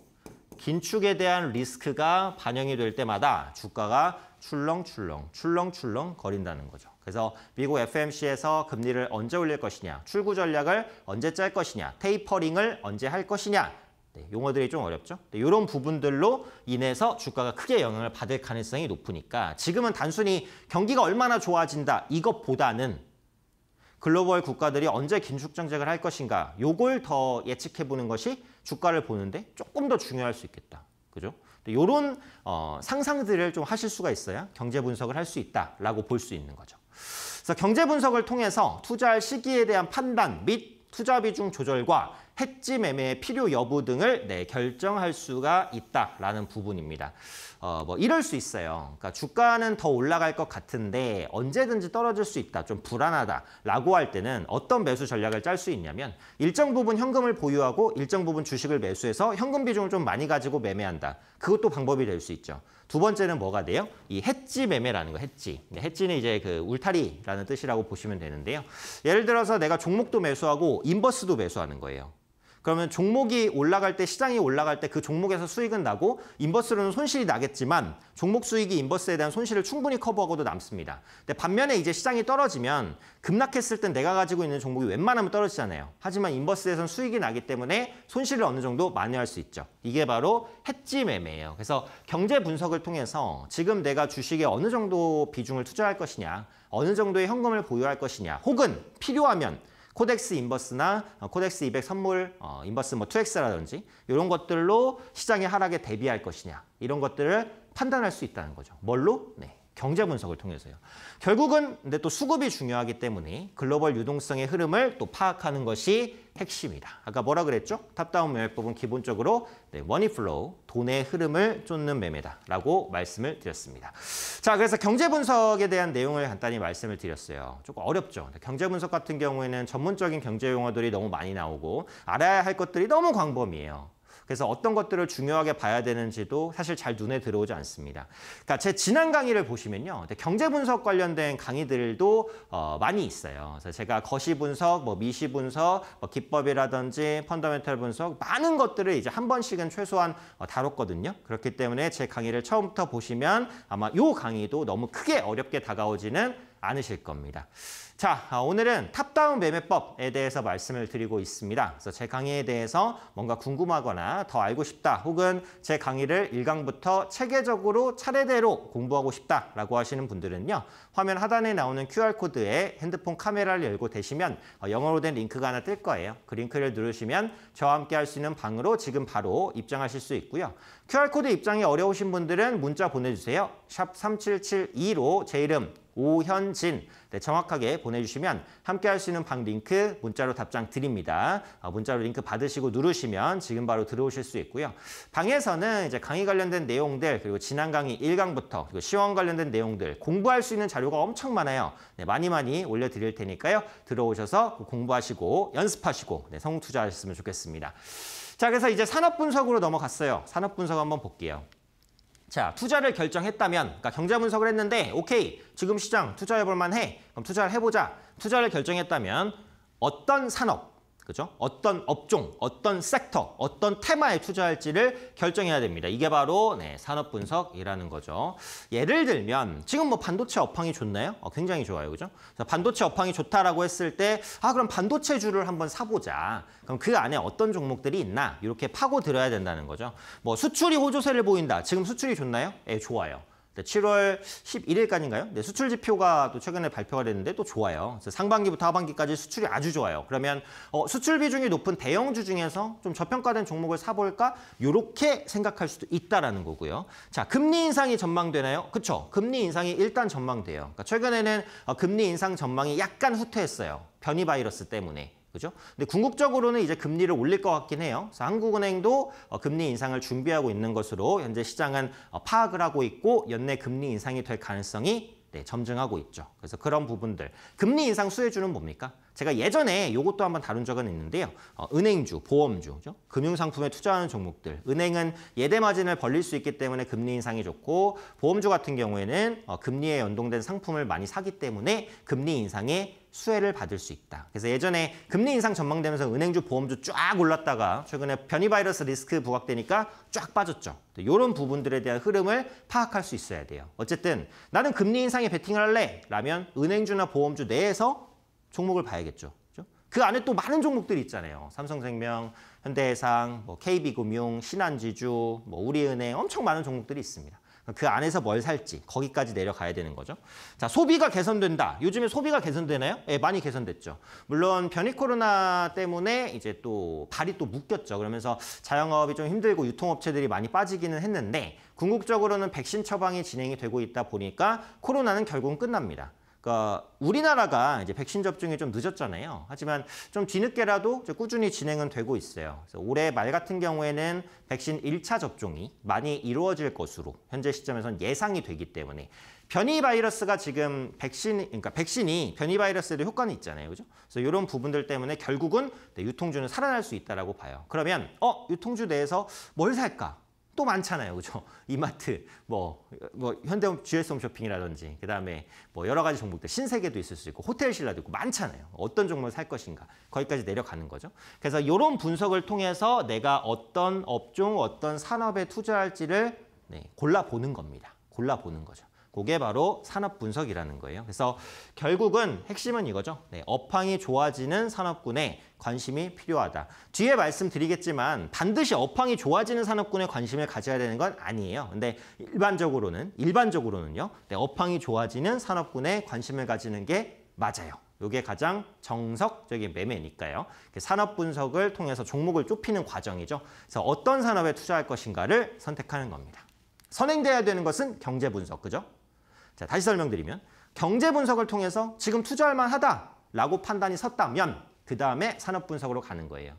긴축에 대한 리스크가 반영이 될 때마다 주가가 출렁출렁, 출렁출렁 거린다는 거죠. 그래서 미국 FMC에서 금리를 언제 올릴 것이냐, 출구 전략을 언제 짤 것이냐, 테이퍼링을 언제 할 것이냐 네, 용어들이 좀 어렵죠. 네, 이런 부분들로 인해서 주가가 크게 영향을 받을 가능성이 높으니까 지금은 단순히 경기가 얼마나 좋아진다 이것보다는 글로벌 국가들이 언제 긴축 정책을 할 것인가 요걸 더 예측해 보는 것이 주가를 보는데 조금 더 중요할 수 있겠다. 그죠? 이런 네, 어, 상상들을 좀 하실 수가 있어야 경제 분석을 할 수 있다라고 볼 수 있는 거죠. 그래서 경제 분석을 통해서 투자할 시기에 대한 판단 및 투자 비중 조절과 해지 매매의 필요 여부 등을 네, 결정할 수가 있다라는 부분입니다. 어, 뭐 이럴 수 있어요. 그러니까 주가는 더 올라갈 것 같은데 언제든지 떨어질 수 있다. 좀 불안하다라고 할 때는 어떤 매수 전략을 짤 수 있냐면 일정 부분 현금을 보유하고 일정 부분 주식을 매수해서 현금 비중을 좀 많이 가지고 매매한다. 그것도 방법이 될 수 있죠. 두 번째는 뭐가 돼요? 이 해지 매매라는 거, 해지. 해지는 네, 이제 그 울타리라는 뜻이라고 보시면 되는데요. 예를 들어서 내가 종목도 매수하고 인버스도 매수하는 거예요. 그러면 종목이 올라갈 때 시장이 올라갈 때 그 종목에서 수익은 나고 인버스로는 손실이 나겠지만 종목 수익이 인버스에 대한 손실을 충분히 커버하고도 남습니다. 근데 반면에 이제 시장이 떨어지면 급락했을 땐 내가 가지고 있는 종목이 웬만하면 떨어지잖아요. 하지만 인버스에선 수익이 나기 때문에 손실을 어느 정도 만회할 수 있죠. 이게 바로 헷지 매매예요. 그래서 경제 분석을 통해서 지금 내가 주식에 어느 정도 비중을 투자할 것이냐 어느 정도의 현금을 보유할 것이냐 혹은 필요하면 코덱스 인버스나 어, 코덱스 200 선물 어, 인버스 뭐 2X라든지 이런 것들로 시장의 하락에 대비할 것이냐 이런 것들을 판단할 수 있다는 거죠. 뭘로? 네. 경제 분석을 통해서요. 결국은 근데 또 수급이 중요하기 때문에 글로벌 유동성의 흐름을 또 파악하는 것이 핵심이다. 아까 뭐라 그랬죠? 탑다운 매매법은 기본적으로 네, 머니 플로우, 돈의 흐름을 쫓는 매매다라고 말씀을 드렸습니다. 자, 그래서 경제 분석에 대한 내용을 간단히 말씀을 드렸어요. 조금 어렵죠. 경제 분석 같은 경우에는 전문적인 경제 용어들이 너무 많이 나오고 알아야 할 것들이 너무 광범위해요. 그래서 어떤 것들을 중요하게 봐야 되는지도 사실 잘 눈에 들어오지 않습니다. 그러니까 제 지난 강의를 보시면요. 경제 분석 관련된 강의들도 어, 많이 있어요. 그래서 제가 거시 분석, 뭐 미시 분석, 뭐 기법이라든지 펀더멘털 분석 많은 것들을 이제 한 번씩은 최소한 어, 다뤘거든요. 그렇기 때문에 제 강의를 처음부터 보시면 아마 이 강의도 너무 크게 어렵게 다가오지는 않으실 겁니다. 자, 아, 오늘은 탑다운 매매법에 대해서 말씀을 드리고 있습니다. 그래서 제 강의에 대해서 뭔가 궁금하거나 더 알고 싶다 혹은 제 강의를 일강부터 체계적으로 차례대로 공부하고 싶다라고 하시는 분들은요. 화면 하단에 나오는 QR코드에 핸드폰 카메라를 열고 대시면 어, 영어로 된 링크가 하나 뜰 거예요. 그 링크를 누르시면 저와 함께 할 수 있는 방으로 지금 바로 입장하실 수 있고요. QR코드 입장이 어려우신 분들은 문자 보내주세요. 샵 3772로 제 이름 오현진 네, 정확하게 보내주시면 함께 할 수 있는 방 링크 문자로 답장 드립니다. 어, 문자로 링크 받으시고 누르시면 지금 바로 들어오실 수 있고요. 방에서는 이제 강의 관련된 내용들 그리고 지난 강의 1강부터 그리고 시험 관련된 내용들 공부할 수 있는 자료가 엄청 많아요. 네, 많이 많이 올려드릴 테니까요. 들어오셔서 공부하시고 연습하시고 네, 성투자하셨으면 좋겠습니다. 자 그래서 이제 산업 분석으로 넘어갔어요. 산업 분석 한번 볼게요. 자, 투자를 결정했다면, 그러니까 경제 분석을 했는데, 오케이, 지금 시장 투자해볼 만해. 그럼 투자를 해보자. 투자를 결정했다면, 어떤 산업, 그죠? 어떤 업종, 어떤 섹터, 어떤 테마에 투자할지를 결정해야 됩니다. 이게 바로 네, 산업 분석이라는 거죠. 예를 들면 지금 뭐 반도체 업황이 좋나요? 어, 굉장히 좋아요, 그죠? 반도체 업황이 좋다라고 했을 때아 그럼 반도체주를 한번 사보자. 그럼 그 안에 어떤 종목들이 있나 이렇게 파고 들어야 된다는 거죠. 뭐 수출이 호조세를 보인다. 지금 수출이 좋나요? 예, 좋아요. 네, 7월 11일까지인가요? 네, 수출 지표가 또 최근에 발표가 됐는데 또 좋아요. 그래서 상반기부터 하반기까지 수출이 아주 좋아요. 그러면 어, 수출 비중이 높은 대형주 중에서 좀 저평가된 종목을 사볼까? 이렇게 생각할 수도 있다라는 거고요. 자, 금리 인상이 전망되나요? 그렇죠. 금리 인상이 일단 전망돼요. 그러니까 최근에는 어, 금리 인상 전망이 약간 후퇴했어요. 변이 바이러스 때문에. 그죠? 근데 궁극적으로는 이제 금리를 올릴 것 같긴 해요. 그래서 한국은행도 어, 금리 인상을 준비하고 있는 것으로 현재 시장은 어, 파악을 하고 있고 연내 금리 인상이 될 가능성이 네, 점증하고 있죠. 그래서 그런 부분들. 금리 인상 수혜주는 뭡니까? 제가 예전에 이것도 한번 다룬 적은 있는데요. 어, 은행주, 보험주, 그죠? 금융상품에 투자하는 종목들. 은행은 예대마진을 벌릴 수 있기 때문에 금리 인상이 좋고 보험주 같은 경우에는 어, 금리에 연동된 상품을 많이 사기 때문에 금리 인상에 수혜를 받을 수 있다. 그래서 예전에 금리 인상 전망되면서 은행주 보험주 쫙 올랐다가 최근에 변이 바이러스 리스크 부각되니까 쫙 빠졌죠. 이런 부분들에 대한 흐름을 파악할 수 있어야 돼요. 어쨌든 나는 금리 인상에 베팅을 할래 라면 은행주나 보험주 내에서 종목을 봐야겠죠. 그 안에 또 많은 종목들이 있잖아요. 삼성생명, 현대해상, 뭐 KB금융, 신한지주, 뭐 우리은행 엄청 많은 종목들이 있습니다. 그 안에서 뭘 살지 거기까지 내려가야 되는 거죠. 자 소비가 개선된다. 요즘에 소비가 개선되나요? 예, 많이 개선됐죠. 물론 변이 코로나 때문에 이제 또 발이 또 묶였죠. 그러면서 자영업이 좀 힘들고 유통업체들이 많이 빠지기는 했는데 궁극적으로는 백신 처방이 진행이 되고 있다 보니까 코로나는 결국은 끝납니다. 그러니까 우리나라가 이제 백신 접종이 좀 늦었잖아요. 하지만 좀 뒤늦게라도 꾸준히 진행은 되고 있어요. 올해 말 같은 경우에는 백신 1차 접종이 많이 이루어질 것으로 현재 시점에선 예상이 되기 때문에 변이 바이러스가 지금 백신 그러니까 백신이 변이 바이러스에도 효과는 있잖아요. 그죠? 그래서 이런 부분들 때문에 결국은 네, 유통주는 살아날 수 있다라고 봐요. 그러면 어, 유통주 내에서 뭘 살까? 또 많잖아요. 그죠? <laughs> 이마트, 뭐, 뭐, 현대홈 GS홈 쇼핑이라든지, 그 다음에 뭐 여러 가지 종목들, 신세계도 있을 수 있고, 호텔 신라도 있고, 많잖아요. 어떤 종목을 살 것인가. 거기까지 내려가는 거죠. 그래서 이런 분석을 통해서 내가 어떤 업종, 어떤 산업에 투자할지를 네, 골라보는 겁니다. 골라보는 거죠. 그게 바로 산업 분석이라는 거예요. 그래서 결국은 핵심은 이거죠. 네, 업황이 좋아지는 산업군에 관심이 필요하다. 뒤에 말씀드리겠지만 반드시 업황이 좋아지는 산업군에 관심을 가져야 되는 건 아니에요. 근데 일반적으로는 일반적으로는요. 네, 업황이 좋아지는 산업군에 관심을 가지는 게 맞아요. 이게 가장 정석적인 매매니까요. 산업 분석을 통해서 종목을 좁히는 과정이죠. 그래서 어떤 산업에 투자할 것인가를 선택하는 겁니다. 선행돼야 되는 것은 경제 분석, 그죠? 자, 다시 설명드리면 경제 분석을 통해서 지금 투자할 만하다라고 판단이 섰다면 그 다음에 산업 분석으로 가는 거예요.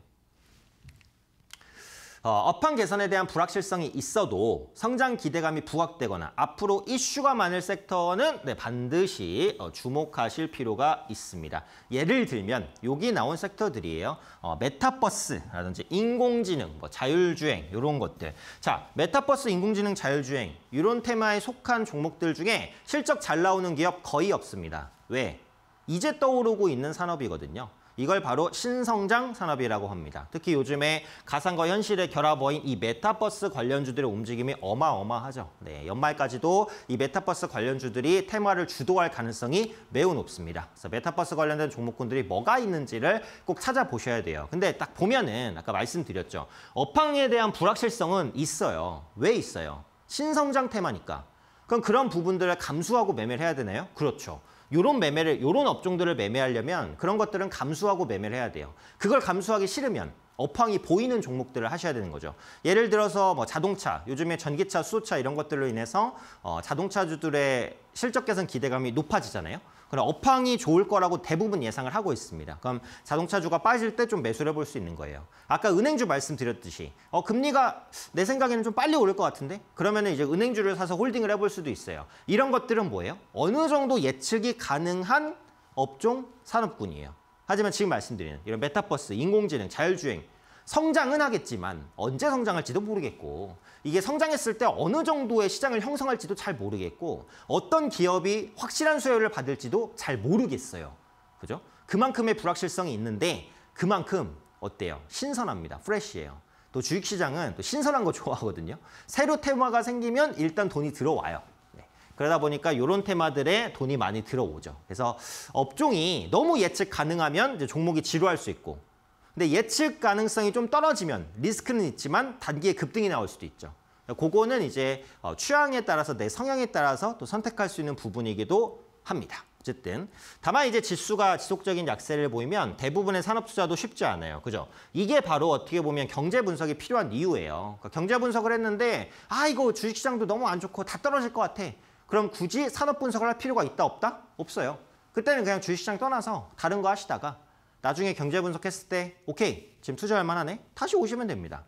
어, 업황 개선에 대한 불확실성이 있어도 성장 기대감이 부각되거나 앞으로 이슈가 많을 섹터는 네, 반드시 어, 주목하실 필요가 있습니다. 예를 들면 여기 나온 섹터들이에요. 어, 메타버스라든지 인공지능, 뭐 자율주행 이런 것들. 자, 메타버스, 인공지능, 자율주행 이런 테마에 속한 종목들 중에 실적 잘 나오는 기업 거의 없습니다. 왜? 이제 떠오르고 있는 산업이거든요. 이걸 바로 신성장 산업이라고 합니다. 특히 요즘에 가상과 현실의 결합어인 이 메타버스 관련주들의 움직임이 어마어마하죠. 네, 연말까지도 이 메타버스 관련주들이 테마를 주도할 가능성이 매우 높습니다. 그래서 메타버스 관련된 종목군들이 뭐가 있는지를 꼭 찾아보셔야 돼요. 근데 딱 보면은 아까 말씀드렸죠. 업황에 대한 불확실성은 있어요. 왜 있어요? 신성장 테마니까. 그럼 그런 부분들을 감수하고 매매를 해야 되나요? 그렇죠. 요런 매매를 요런 업종들을 매매하려면 그런 것들은 감수하고 매매를 해야 돼요. 그걸 감수하기 싫으면 업황이 보이는 종목들을 하셔야 되는 거죠. 예를 들어서 뭐 자동차, 요즘에 전기차, 수소차 이런 것들로 인해서 어, 자동차주들의 실적 개선 기대감이 높아지잖아요. 그런 업황이 좋을 거라고 대부분 예상을 하고 있습니다. 그럼 자동차주가 빠질 때 좀 매수를 해볼 수 있는 거예요. 아까 은행주 말씀드렸듯이 어, 금리가 내 생각에는 좀 빨리 오를 것 같은데 그러면 이제 은행주를 사서 홀딩을 해볼 수도 있어요. 이런 것들은 뭐예요? 어느 정도 예측이 가능한 업종 산업군이에요. 하지만 지금 말씀드리는 이런 메타버스, 인공지능, 자율주행 성장은 하겠지만 언제 성장할지도 모르겠고 이게 성장했을 때 어느 정도의 시장을 형성할지도 잘 모르겠고 어떤 기업이 확실한 수혜를 받을지도 잘 모르겠어요. 그죠? 그만큼의 불확실성이 있는데 그만큼 어때요? 신선합니다. 프레쉬예요. 또 주식시장은 또 신선한 거 <laughs> 좋아하거든요. 새로 테마가 생기면 일단 돈이 들어와요. 네. 그러다 보니까 이런 테마들에 돈이 많이 들어오죠. 그래서 업종이 너무 예측 가능하면 종목이 지루할 수 있고 근데 예측 가능성이 좀 떨어지면 리스크는 있지만 단기에 급등이 나올 수도 있죠. 그거는 이제 취향에 어, 따라서 내 성향에 따라서 또 선택할 수 있는 부분이기도 합니다. 어쨌든 다만 이제 지수가 지속적인 약세를 보이면 대부분의 산업 투자도 쉽지 않아요. 그죠? 이게 바로 어떻게 보면 경제 분석이 필요한 이유예요. 그러니까 경제 분석을 했는데 아 이거 주식시장도 너무 안 좋고 다 떨어질 것 같아. 그럼 굳이 산업 분석을 할 필요가 있다 없다? 없어요. 그때는 그냥 주식시장 떠나서 다른 거 하시다가 나중에 경제 분석했을 때 오케이 지금 투자할 만하네 다시 오시면 됩니다.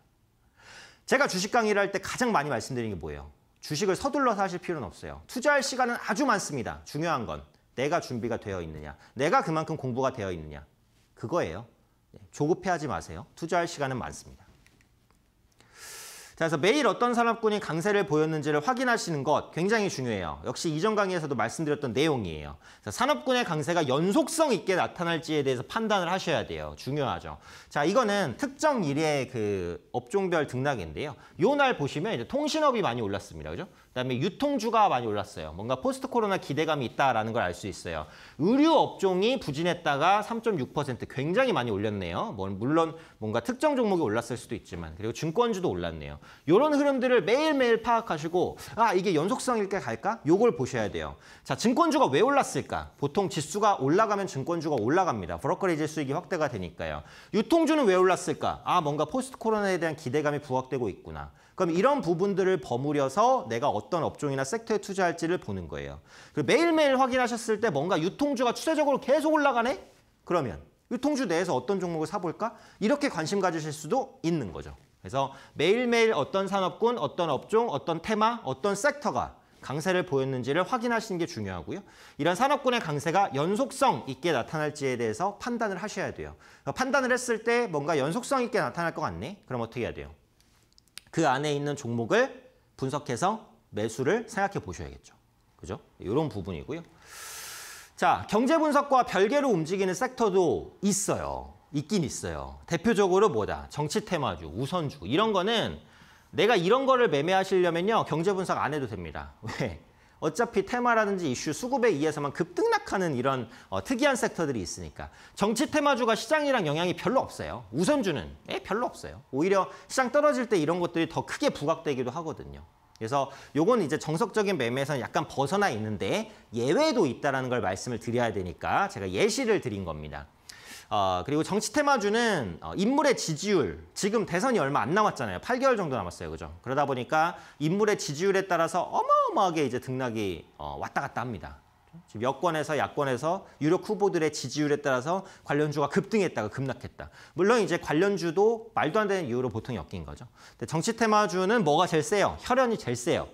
제가 주식 강의를 할 때 가장 많이 말씀드리는 게 뭐예요? 주식을 서둘러서 하실 필요는 없어요. 투자할 시간은 아주 많습니다. 중요한 건 내가 준비가 되어 있느냐 내가 그만큼 공부가 되어 있느냐 그거예요. 예, 조급해하지 마세요. 투자할 시간은 많습니다. 그래서 매일 어떤 산업군이 강세를 보였는지를 확인하시는 것 굉장히 중요해요. 역시 이전 강의에서도 말씀드렸던 내용이에요. 산업군의 강세가 연속성 있게 나타날지에 대해서 판단을 하셔야 돼요. 중요하죠. 자, 이거는 특정 일의 그 업종별 등락인데요. 요 날 보시면 이제 통신업이 많이 올랐습니다. 그죠? 그다음에 유통주가 많이 올랐어요. 뭔가 포스트 코로나 기대감이 있다라는 걸 알 수 있어요. 의류 업종이 부진했다가 3.6% 굉장히 많이 올렸네요. 뭐, 물론 뭔가 특정 종목이 올랐을 수도 있지만 그리고 증권주도 올랐네요. 이런 흐름들을 매일매일 파악하시고 아 이게 연속성일까 갈까? 요걸 보셔야 돼요. 자 증권주가 왜 올랐을까? 보통 지수가 올라가면 증권주가 올라갑니다. 브로커리지 수익이 확대가 되니까요. 유통주는 왜 올랐을까? 아 뭔가 포스트 코로나에 대한 기대감이 부각되고 있구나. 그럼 이런 부분들을 버무려서 내가 어떤 업종이나 섹터에 투자할지를 보는 거예요. 매일매일 확인하셨을 때 뭔가 유통주가 추세적으로 계속 올라가네? 그러면 유통주 내에서 어떤 종목을 사볼까? 이렇게 관심 가지실 수도 있는 거죠. 그래서 매일매일 어떤 산업군, 어떤 업종, 어떤 테마, 어떤 섹터가 강세를 보였는지를 확인하시는 게 중요하고요. 이런 산업군의 강세가 연속성 있게 나타날지에 대해서 판단을 하셔야 돼요. 그러니까 판단을 했을 때 뭔가 연속성 있게 나타날 것 같네? 그럼 어떻게 해야 돼요? 그 안에 있는 종목을 분석해서 매수를 생각해 보셔야겠죠. 그죠? 이런 부분이고요. 자, 경제 분석과 별개로 움직이는 섹터도 있어요. 있긴 있어요. 대표적으로 뭐다? 정치 테마주, 우선주 이런 거는 내가 이런 거를 매매하시려면요. 경제 분석 안 해도 됩니다. <laughs> 왜? 어차피 테마라든지 이슈 수급에 의해서만 급등락하는 이런 어, 특이한 섹터들이 있으니까 정치 테마주가 시장이랑 영향이 별로 없어요. 우선주는 에 예, 별로 없어요. 오히려 시장 떨어질 때 이런 것들이 더 크게 부각되기도 하거든요. 그래서 요건 이제 정석적인 매매에서는 약간 벗어나 있는데 예외도 있다는 걸 말씀을 드려야 되니까 제가 예시를 드린 겁니다. 어, 그리고 정치 테마주는 어, 인물의 지지율, 지금 대선이 얼마 안 남았잖아요. 8개월 정도 남았어요. 그죠? 그러다 보니까 인물의 지지율에 따라서 어마어마하게 이제 등락이 어, 왔다 갔다 합니다. 지금 여권에서 야권에서 유력 후보들의 지지율에 따라서 관련주가 급등했다가 급락했다. 물론 이제 관련주도 말도 안 되는 이유로 보통 엮인 거죠. 근데 정치 테마주는 뭐가 제일 세요? 혈연이 제일 세요.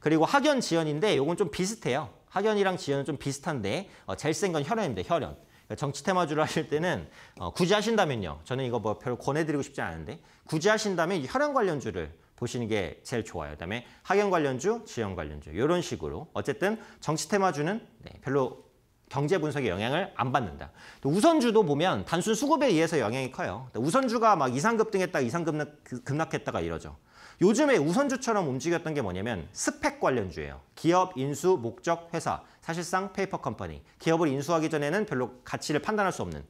그리고 학연 지연인데 이건 좀 비슷해요. 학연이랑 지연은 좀 비슷한데 어, 제일 센 건 혈연입니다. 혈연. 정치 테마주를 하실 때는 어, 굳이 하신다면요. 저는 이거 뭐 별로 권해드리고 싶지 않은데 굳이 하신다면 혈연 관련주를 보시는 게 제일 좋아요. 그다음에 학연 관련주, 지연 관련주 이런 식으로 어쨌든 정치 테마주는 네, 별로 경제 분석에 영향을 안 받는다. 또 우선주도 보면 단순 수급에 의해서 영향이 커요. 그러니까 우선주가 막 이상급 등했다, 이상급 그, 급락했다가 이러죠. 요즘에 우선주처럼 움직였던 게 뭐냐면 스펙 관련주예요. 기업, 인수, 목적, 회사 사실상 페이퍼 컴퍼니, 기업을 인수하기 전에는 별로 가치를 판단할 수 없는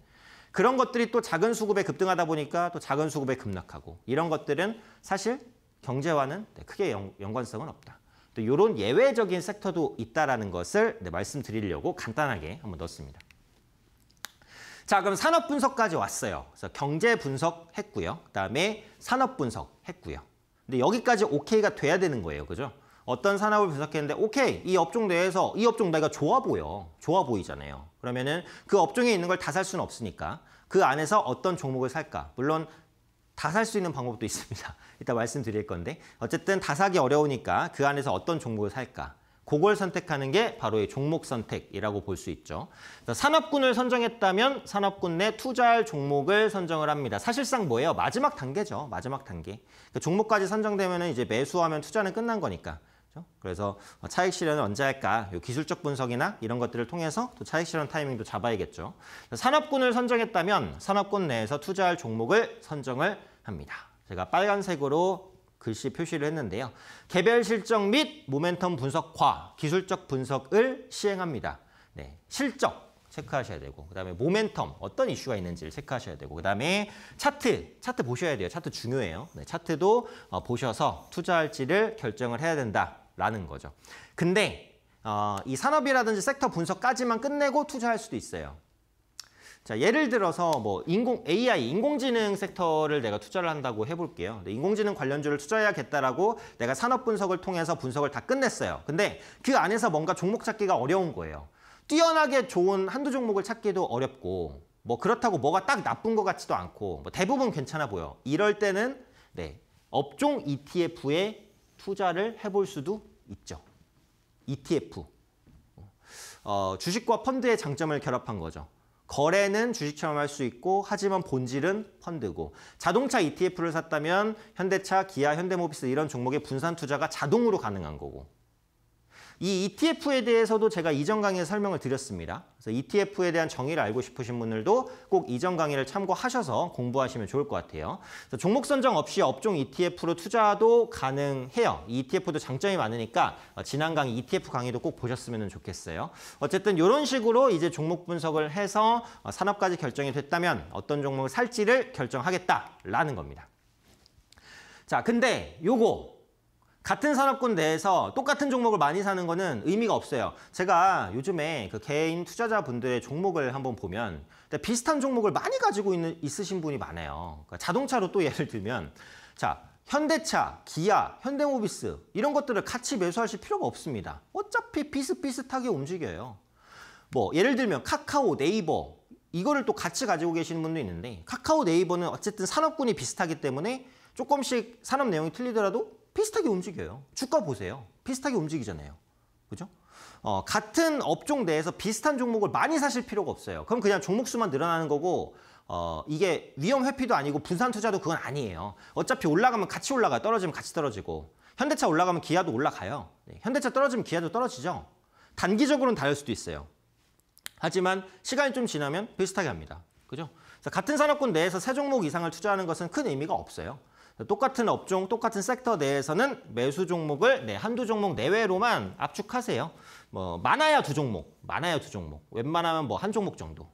그런 것들이 또 작은 수급에 급등하다 보니까 또 작은 수급에 급락하고 이런 것들은 사실 경제와는 네, 크게 연, 관성은 없다. 또 이런 예외적인 섹터도 있다라는 것을 네, 말씀드리려고 간단하게 한번 넣었습니다. 자 그럼 산업 분석까지 왔어요. 그래서 경제 분석했고요. 그다음에 산업 분석했고요. 근데 여기까지 오케이가 돼야 되는 거예요, 그죠? 어떤 산업을 분석했는데 오케이 이 업종 내에서 이 업종 내가 좋아 보여 좋아 보이잖아요 그러면은 그 업종에 있는 걸 다 살 수는 없으니까 그 안에서 어떤 종목을 살까 물론 다 살 수 있는 방법도 <laughs> 있습니다 이따 말씀드릴 건데 어쨌든 다 사기 어려우니까 그 안에서 어떤 종목을 살까 그걸 선택하는 게 바로 의 종목 선택이라고 볼 수 있죠. 산업군을 선정했다면 산업군 내 투자할 종목을 선정을 합니다. 사실상 뭐예요? 마지막 단계죠. 마지막 단계. 그 종목까지 선정되면 이제 매수하면 투자는 끝난 거니까. 그래서 어, 차익 실현을 언제 할까? 기술적 분석이나 이런 것들을 통해서 또 차익 실현 타이밍도 잡아야겠죠. 산업군을 선정했다면 산업군 내에서 투자할 종목을 선정을 합니다. 제가 빨간색으로 글씨 표시를 했는데요. 개별 실적 및 모멘텀 분석화 기술적 분석을 시행합니다. 네, 실적 체크하셔야 되고 그다음에 모멘텀 어떤 이슈가 있는지를 체크하셔야 되고 그다음에 차트 차트 보셔야 돼요. 차트 중요해요. 네, 차트도 어, 보셔서 투자할지를 결정을 해야 된다. 라는 거죠. 근데 어, 이 산업이라든지 섹터 분석까지만 끝내고 투자할 수도 있어요. 자, 예를 들어서 뭐 인공 AI 인공지능 섹터를 내가 투자를 한다고 해볼게요. 인공지능 관련주를 투자해야겠다라고 내가 산업 분석을 통해서 분석을 다 끝냈어요. 근데 그 안에서 뭔가 종목 찾기가 어려운 거예요. 뛰어나게 좋은 한두 종목을 찾기도 어렵고 뭐 그렇다고 뭐가 딱 나쁜 것 같지도 않고 뭐 대부분 괜찮아 보여. 이럴 때는 네 업종 ETF에 투자를 해볼 수도 있죠. ETF. 어, 주식과 펀드의 장점을 결합한 거죠. 거래는 주식처럼 할 수 있고 하지만 본질은 펀드고 자동차 ETF를 샀다면 현대차, 기아, 현대모비스 이런 종목의 분산 투자가 자동으로 가능한 거고 이 ETF에 대해서도 제가 이전 강의에 설명을 드렸습니다. 그래서 ETF에 대한 정의를 알고 싶으신 분들도 꼭 이전 강의를 참고하셔서 공부하시면 좋을 것 같아요. 종목 선정 없이 업종 ETF로 투자도 가능해요. ETF도 장점이 많으니까 어, 지난 강의 ETF 강의도 꼭 보셨으면 좋겠어요. 어쨌든 이런 식으로 이제 종목 분석을 해서 어, 산업까지 결정이 됐다면 어떤 종목을 살지를 결정하겠다라는 겁니다. 자, 근데 요거 같은 산업군 내에서 똑같은 종목을 많이 사는 거는 의미가 없어요. 제가 요즘에 그 개인 투자자분들의 종목을 한번 보면 비슷한 종목을 많이 가지고 있는, 있으신 분이 많아요. 그러니까 자동차로 또 예를 들면 자 현대차, 기아, 현대모비스 이런 것들을 같이 매수하실 필요가 없습니다. 어차피 비슷비슷하게 움직여요. 뭐 예를 들면 카카오, 네이버 이거를 또 같이 가지고 계시는 분도 있는데 카카오, 네이버는 어쨌든 산업군이 비슷하기 때문에 조금씩 산업 내용이 틀리더라도 비슷하게 움직여요. 주가 보세요. 비슷하게 움직이잖아요. 그죠? 어, 같은 업종 내에서 비슷한 종목을 많이 사실 필요가 없어요. 그럼 그냥 종목 수만 늘어나는 거고 어, 이게 위험 회피도 아니고 분산 투자도 그건 아니에요. 어차피 올라가면 같이 올라가요. 떨어지면 같이 떨어지고. 현대차 올라가면 기아도 올라가요. 네, 현대차 떨어지면 기아도 떨어지죠. 단기적으로는 다를 수도 있어요. 하지만 시간이 좀 지나면 비슷하게 합니다. 그죠? 같은 산업군 내에서 세 종목 이상을 투자하는 것은 큰 의미가 없어요. 똑같은 업종, 똑같은 섹터 내에서는 매수 종목을 네, 한두 종목 내외로만 압축하세요. 뭐 많아야 두 종목, 많아야 두 종목. 웬만하면 뭐 한 종목 정도.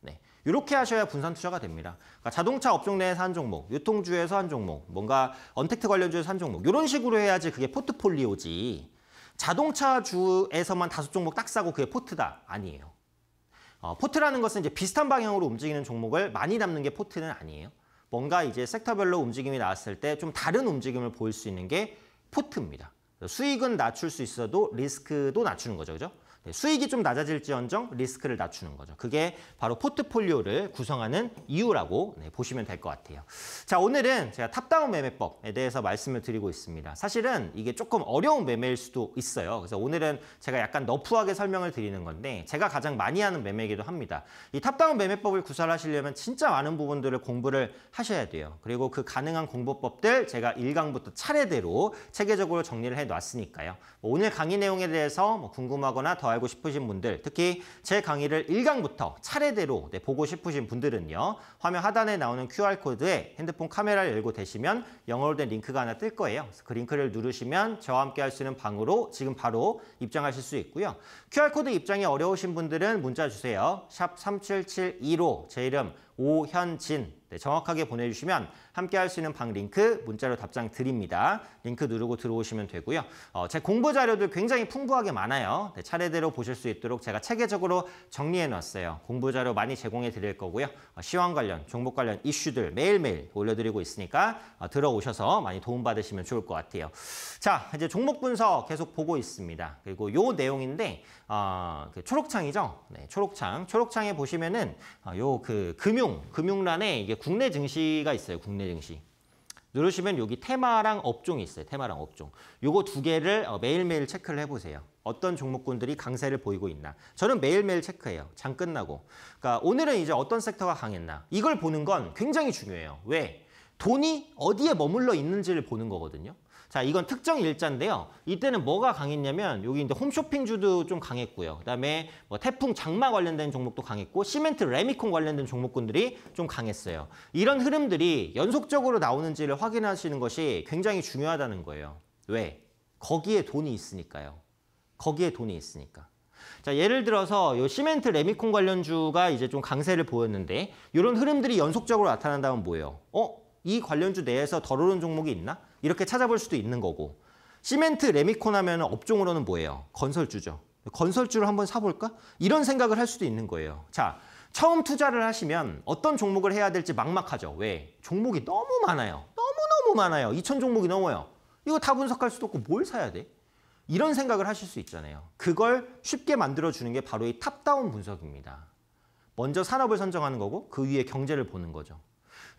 네. 이렇게 하셔야 분산 투자가 됩니다. 그러니까 자동차 업종 내에서 한 종목, 유통주에서 한 종목, 뭔가 언택트 관련주에서 한 종목. 이런 식으로 해야지 그게 포트폴리오지. 자동차 주에서만 다섯 종목 딱 사고 그게 포트다. 아니에요. 어, 포트라는 것은 이제 비슷한 방향으로 움직이는 종목을 많이 담는 게 포트는 아니에요. 뭔가 이제 섹터별로 움직임이 나왔을 때 좀 다른 움직임을 보일 수 있는 게 포트입니다. 수익은 낮출 수 있어도 리스크도 낮추는 거죠. 그죠? 예, 수익이 좀 낮아질지언정 리스크를 낮추는 거죠. 그게 바로 포트폴리오를 구성하는 이유라고 네, 보시면 될 것 같아요. 자, 오늘은 제가 탑다운 매매법에 대해서 말씀을 드리고 있습니다. 사실은 이게 조금 어려운 매매일 수도 있어요. 그래서 오늘은 제가 약간 너프하게 설명을 드리는 건데 제가 가장 많이 하는 매매이기도 합니다. 이 탑다운 매매법을 구사하시려면 진짜 많은 부분들을 공부를 하셔야 돼요. 그리고 그 가능한 공부법들 제가 1강부터 차례대로 체계적으로 정리를 해놨으니까요. 뭐 오늘 강의 내용에 대해서 뭐 궁금하거나 더 알고 싶으신 분들, 특히 제 강의를 1강부터 차례대로 네, 보고 싶으신 분들은요. 화면 하단에 나오는 QR코드에 핸드폰 카메라를 열고 대시면 영어로 된 링크가 하나 뜰 거예요. 그 링크를 누르시면 저와 함께 할 수 있는 방으로 지금 바로 입장하실 수 있고요. QR코드 입장이 어려우신 분들은 문자 주세요. 샵 3772로 제 이름 오현진 네, 정확하게 보내주시면 함께 할 수 있는 방 링크 문자로 답장 드립니다. 링크 누르고 들어오시면 되고요. 어, 제 공부 자료도 굉장히 풍부하게 많아요. 네, 차례대로 보실 수 있도록 제가 체계적으로 정리해놨어요. 공부 자료 많이 제공해 드릴 거고요. 어, 시황 관련, 종목 관련 이슈들 매일매일 올려드리고 있으니까 어, 들어오셔서 많이 도움받으시면 좋을 것 같아요. 자, 이제 종목 분석 계속 보고 있습니다. 그리고 요 내용인데 어, 그 초록창이죠? 네, 초록창. 초록창에 보시면은 어, 요그 금융, 금융란에 이게 국내 증시가 있어요. 국내 증시. 누르시면 여기 테마랑 업종이 있어요. 테마랑 업종. 요거 두 개를 어, 매일매일 체크를 해보세요. 어떤 종목군들이 강세를 보이고 있나. 저는 매일매일 체크해요. 장 끝나고. 그러니까 오늘은 이제 어떤 섹터가 강했나. 이걸 보는 건 굉장히 중요해요. 왜? 돈이 어디에 머물러 있는지를 보는 거거든요. 자, 이건 특정 일자인데요. 이때는 뭐가 강했냐면 여기 이제 홈쇼핑주도 좀 강했고요. 그다음에 뭐 태풍 장마 관련된 종목도 강했고 시멘트 레미콘 관련된 종목군들이 좀 강했어요. 이런 흐름들이 연속적으로 나오는지를 확인하시는 것이 굉장히 중요하다는 거예요. 왜? 거기에 돈이 있으니까요. 거기에 돈이 있으니까. 자, 예를 들어서 요 시멘트 레미콘 관련주가 이제 좀 강세를 보였는데 이런 흐름들이 연속적으로 나타난다면 뭐예요? 어? 이 관련주 내에서 덜 오른 종목이 있나? 이렇게 찾아볼 수도 있는 거고 시멘트 레미콘 하면 업종으로는 뭐예요? 건설주죠. 건설주를 한번 사볼까? 이런 생각을 할 수도 있는 거예요. 자, 처음 투자를 하시면 어떤 종목을 해야 될지 막막하죠. 왜? 종목이 너무 많아요. 너무너무 많아요. 2천 종목이 넘어요. 이거 다 분석할 수도 없고 뭘 사야 돼? 이런 생각을 하실 수 있잖아요. 그걸 쉽게 만들어주는 게 바로 이 탑다운 분석입니다. 먼저 산업을 선정하는 거고 그 위에 경제를 보는 거죠.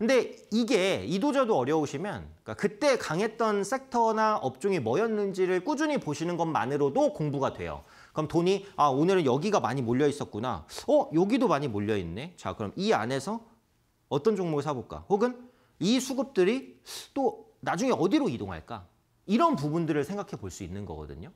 근데 이게 이도저도 어려우시면 그러니까 그때 강했던 섹터나 업종이 뭐였는지를 꾸준히 보시는 것만으로도 공부가 돼요. 그럼 돈이 아 오늘은 여기가 많이 몰려 있었구나. 어 여기도 많이 몰려 있네. 자 그럼 이 안에서 어떤 종목을 사볼까? 혹은 이 수급들이 또 나중에 어디로 이동할까? 이런 부분들을 생각해 볼 수 있는 거거든요.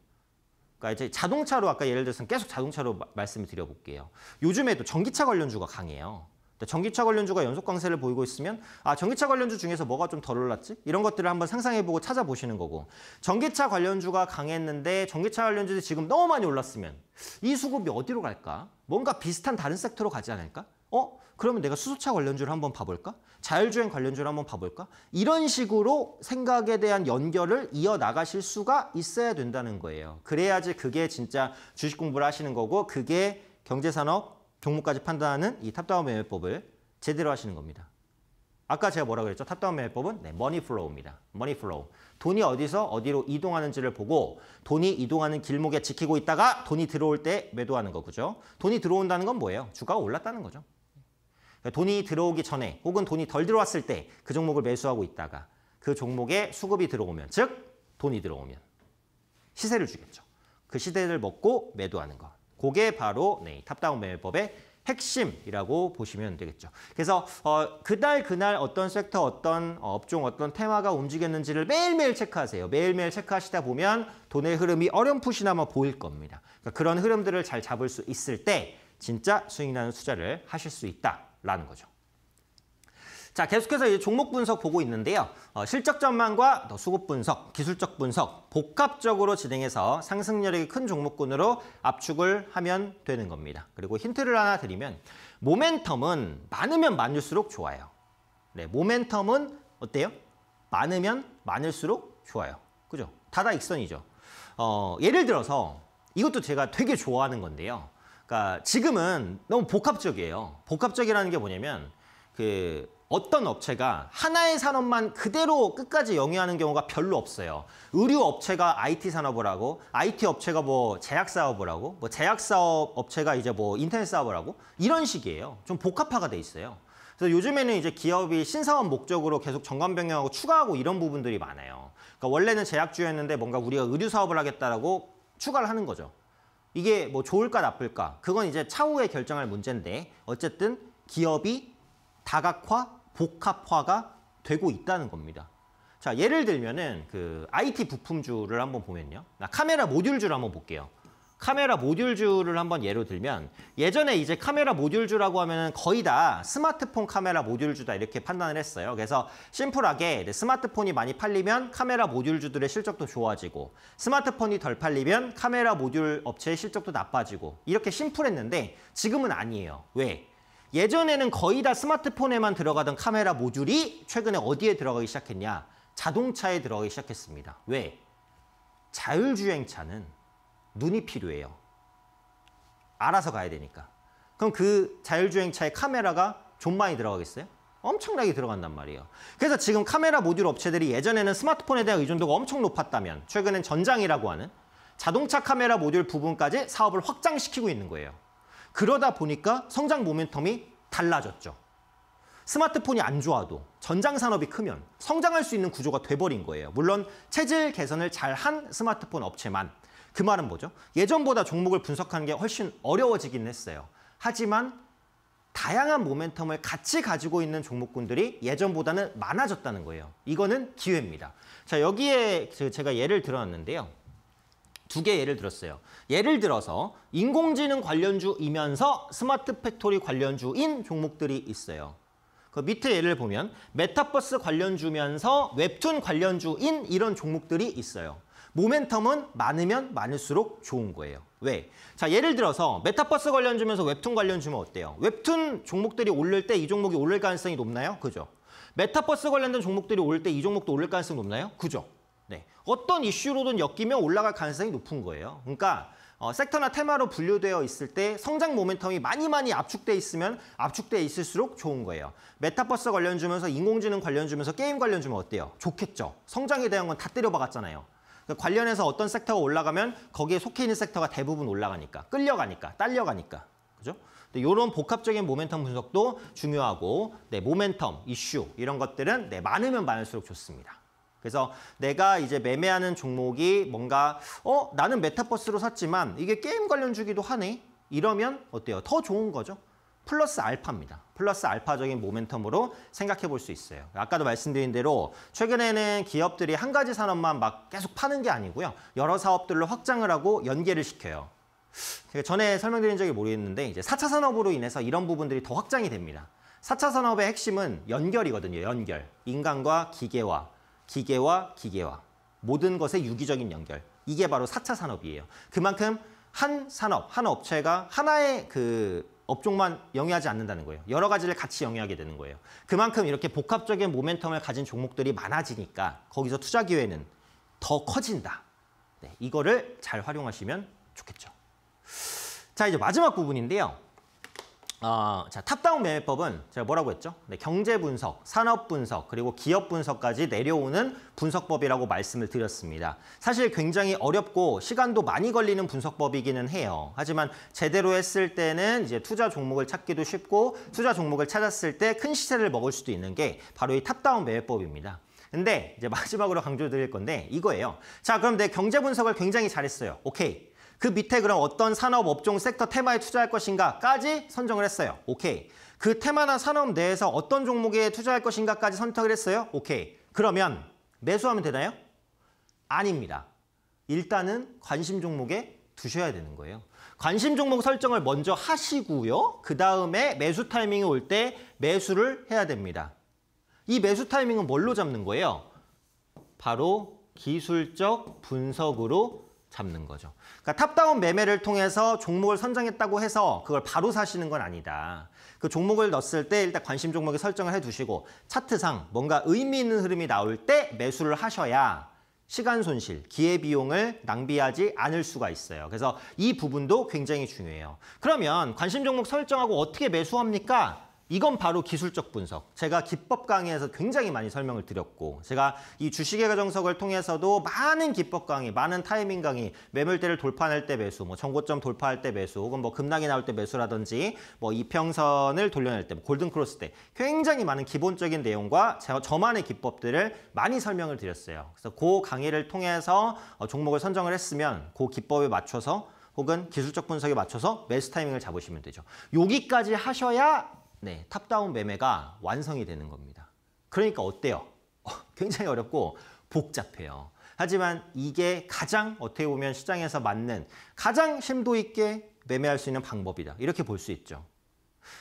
그러니까 이제 자동차로 아까 예를 들어서 계속 자동차로 마, 말씀을 드려볼게요. 요즘에도 전기차 관련주가 강해요. 네, 전기차 관련주가 연속 강세를 보이고 있으면 아 전기차 관련주 중에서 뭐가 좀 덜 올랐지? 이런 것들을 한번 상상해보고 찾아보시는 거고 전기차 관련주가 강했는데 전기차 관련주들이 지금 너무 많이 올랐으면 이 수급이 어디로 갈까? 뭔가 비슷한 다른 섹터로 가지 않을까? 어? 그러면 내가 수소차 관련주를 한번 봐볼까? 자율주행 관련주를 한번 봐볼까? 이런 식으로 생각에 대한 연결을 이어나가실 수가 있어야 된다는 거예요. 그래야지 그게 진짜 주식 공부를 하시는 거고 그게 경제산업 종목까지 판단하는 이 탑다운 매매법을 제대로 하시는 겁니다. 아까 제가 뭐라고 그랬죠 탑다운 매매법은 네, 머니 플로우입니다. 머니 플로우. 돈이 어디서 어디로 이동하는지를 보고 돈이 이동하는 길목에 지키고 있다가 돈이 들어올 때 매도하는 거 그죠? 돈이 들어온다는 건 뭐예요? 주가가 올랐다는 거죠. 그러니까 돈이 들어오기 전에 혹은 돈이 덜 들어왔을 때 그 종목을 매수하고 있다가 그 종목에 수급이 들어오면 즉 돈이 들어오면 시세를 주겠죠. 그 시대를 먹고 매도하는 거. 그게 바로 네, 탑다운 매매법의 핵심이라고 보시면 되겠죠. 그래서 어, 그날 그날 어떤 섹터, 어떤 어, 업종, 어떤 테마가 움직였는지를 매일매일 체크하세요. 매일매일 체크하시다 보면 돈의 흐름이 어렴풋이나마 보일 겁니다. 그러니까 그런 흐름들을 잘 잡을 수 있을 때 진짜 수익나는 투자를 하실 수 있다라는 거죠. 자, 계속해서 이제 종목 분석 보고 있는데요. 어, 실적 전망과 수급 분석, 기술적 분석 복합적으로 진행해서 상승 여력이 큰 종목군으로 압축을 하면 되는 겁니다. 그리고 힌트를 하나 드리면 모멘텀은 많으면 많을수록 좋아요. 네, 모멘텀은 어때요? 많으면 많을수록 좋아요. 그죠? 다다익선이죠. 어, 예를 들어서 이것도 제가 되게 좋아하는 건데요. 그러니까 지금은 너무 복합적이에요. 복합적이라는 게 뭐냐면 그 어떤 업체가 하나의 산업만 그대로 끝까지 영위하는 경우가 별로 없어요. 의류 업체가 IT 산업을 하고 IT 업체가 뭐 제약 사업을 하고 뭐 제약 사업 업체가 이제 뭐 인터넷 사업을 하고 이런 식이에요. 좀 복합화가 돼 있어요. 그래서 요즘에는 이제 기업이 신사업 목적으로 계속 정관 변경하고 추가하고 이런 부분들이 많아요. 그러니까 원래는 제약주였는데 뭔가 우리가 의류 사업을 하겠다라고 추가를 하는 거죠. 이게 뭐 좋을까 나쁠까 그건 이제 차후에 결정할 문제인데 어쨌든 기업이 다각화 복합화가 되고 있다는 겁니다. 자, 예를 들면은 그 IT 부품주를 한번 보면요. 나 카메라 모듈주를 한번 볼게요. 카메라 모듈주를 한번 예로 들면 예전에 이제 카메라 모듈주라고 하면은 거의 다 스마트폰 카메라 모듈주다 이렇게 판단을 했어요. 그래서 심플하게 스마트폰이 많이 팔리면 카메라 모듈주들의 실적도 좋아지고 스마트폰이 덜 팔리면 카메라 모듈 업체의 실적도 나빠지고 이렇게 심플했는데 지금은 아니에요. 왜? 예전에는 거의 다 스마트폰에만 들어가던 카메라 모듈이 최근에 어디에 들어가기 시작했냐? 자동차에 들어가기 시작했습니다. 왜? 자율주행차는 눈이 필요해요. 알아서 가야 되니까. 그럼 그 자율주행차에 카메라가 좀 많이 들어가겠어요? 엄청나게 들어간단 말이에요. 그래서 지금 카메라 모듈 업체들이 예전에는 스마트폰에 대한 의존도가 엄청 높았다면 최근엔 전장이라고 하는 자동차 카메라 모듈 부분까지 사업을 확장시키고 있는 거예요. 그러다 보니까 성장 모멘텀이 달라졌죠. 스마트폰이 안 좋아도 전장 산업이 크면 성장할 수 있는 구조가 돼버린 거예요. 물론 체질 개선을 잘 한 스마트폰 업체만 그 말은 뭐죠? 예전보다 종목을 분석하는 게 훨씬 어려워지긴 했어요. 하지만 다양한 모멘텀을 같이 가지고 있는 종목군들이 예전보다는 많아졌다는 거예요. 이거는 기회입니다. 자 여기에 그 제가 예를 들어놨는데요. 두개 예를 들었어요. 예를 들어서 인공지능 관련주이면서 스마트 팩토리 관련주인 종목들이 있어요. 그 밑에 예를 보면 메타버스 관련주면서 웹툰 관련주인 이런 종목들이 있어요. 모멘텀은 많으면 많을수록 좋은 거예요. 왜? 자, 예를 들어서 메타버스 관련 주면서 웹툰 관련 주면 어때요? 웹툰 종목들이 오를 때 이 종목이 오를 가능성이 높나요? 그죠? 메타버스 관련된 종목들이 오를 때 이 종목도 오를 가능성이 높나요? 그죠? 어떤 이슈로든 엮이면 올라갈 가능성이 높은 거예요. 그러니까 어, 섹터나 테마로 분류되어 있을 때 성장 모멘텀이 많이 많이 압축돼 있으면 압축돼 있을수록 좋은 거예요. 메타버스 관련 주면서 인공지능 관련 주면서 게임 관련 주면 어때요? 좋겠죠. 성장에 대한 건 다 때려박았잖아요. 그러니까 관련해서 어떤 섹터가 올라가면 거기에 속해 있는 섹터가 대부분 올라가니까 끌려가니까 딸려가니까 그죠? 이런 복합적인 모멘텀 분석도 중요하고 네, 모멘텀, 이슈 이런 것들은 네, 많으면 많을수록 좋습니다. 그래서 내가 이제 매매하는 종목이 뭔가 어 나는 메타버스로 샀지만 이게 게임 관련 주기도 하네. 이러면 어때요? 더 좋은 거죠. 플러스 알파입니다. 플러스 알파적인 모멘텀으로 생각해 볼 수 있어요. 아까도 말씀드린 대로 최근에는 기업들이 한 가지 산업만 막 계속 파는 게 아니고요. 여러 사업들로 확장을 하고 연계를 시켜요. 전에 설명드린 적이 모르겠는데 이제 4차 산업으로 인해서 이런 부분들이 더 확장이 됩니다. 4차 산업의 핵심은 연결이거든요. 연결. 인간과 기계와 기계와 기계와 모든 것의 유기적인 연결. 이게 바로 4차 산업이에요. 그만큼 한 산업, 한 업체가 하나의 그 업종만 영위하지 않는다는 거예요. 여러 가지를 같이 영위하게 되는 거예요. 그만큼 이렇게 복합적인 모멘텀을 가진 종목들이 많아지니까 거기서 투자 기회는 더 커진다. 네, 이거를 잘 활용하시면 좋겠죠. 자, 이제 마지막 부분인데요. 어, 자, 탑다운 매매법은 제가 뭐라고 했죠? 네, 경제 분석, 산업 분석, 그리고 기업 분석까지 내려오는 분석법이라고 말씀을 드렸습니다. 사실 굉장히 어렵고 시간도 많이 걸리는 분석법이기는 해요. 하지만 제대로 했을 때는 이제 투자 종목을 찾기도 쉽고 투자 종목을 찾았을 때 큰 시세를 먹을 수도 있는 게 바로 이 탑다운 매매법입니다. 근데 이제 마지막으로 강조드릴 건데 이거예요. 자, 그럼 내 네, 경제 분석을 굉장히 잘했어요. 오케이. 그 밑에 그럼 어떤 산업, 업종, 섹터, 테마에 투자할 것인가까지 선정을 했어요. 오케이. 그 테마나 산업 내에서 어떤 종목에 투자할 것인가까지 선택을 했어요. 오케이. 그러면 매수하면 되나요? 아닙니다. 일단은 관심 종목에 두셔야 되는 거예요. 관심 종목 설정을 먼저 하시고요. 그 다음에 매수 타이밍이 올 때 매수를 해야 됩니다. 이 매수 타이밍은 뭘로 잡는 거예요? 바로 기술적 분석으로 잡는 거죠. 그러니까 탑다운 매매를 통해서 종목을 선정했다고 해서 그걸 바로 사시는 건 아니다. 그 종목을 넣었을 때 일단 관심 종목에 설정을 해두시고 차트상 뭔가 의미 있는 흐름이 나올 때 매수를 하셔야 시간 손실, 기회비용을 낭비하지 않을 수가 있어요. 그래서 이 부분도 굉장히 중요해요. 그러면 관심 종목 설정하고 어떻게 매수합니까? 이건 바로 기술적 분석. 제가 기법 강의에서 굉장히 많이 설명을 드렸고 제가 이 주식의 가정석을 통해서도 많은 기법 강의, 많은 타이밍 강의, 매물대를 돌파할 때 매수, 뭐전고점 돌파할 때 매수, 혹은 뭐 급락이 나올 때 매수라든지 뭐 이평선을 돌려낼 때, 뭐 골든 크로스 때 굉장히 많은 기본적인 내용과 제, 저만의 기법들을 많이 설명을 드렸어요. 그래서 그 강의를 통해서 어, 종목을 선정을 했으면 그 기법에 맞춰서 혹은 기술적 분석에 맞춰서 매수 타이밍을 잡으시면 되죠. 여기까지 하셔야 네, 탑다운 매매가 완성이 되는 겁니다. 그러니까 어때요? 어, 굉장히 어렵고 복잡해요. 하지만 이게 가장 어떻게 보면 시장에서 맞는 가장 심도 있게 매매할 수 있는 방법이다. 이렇게 볼 수 있죠.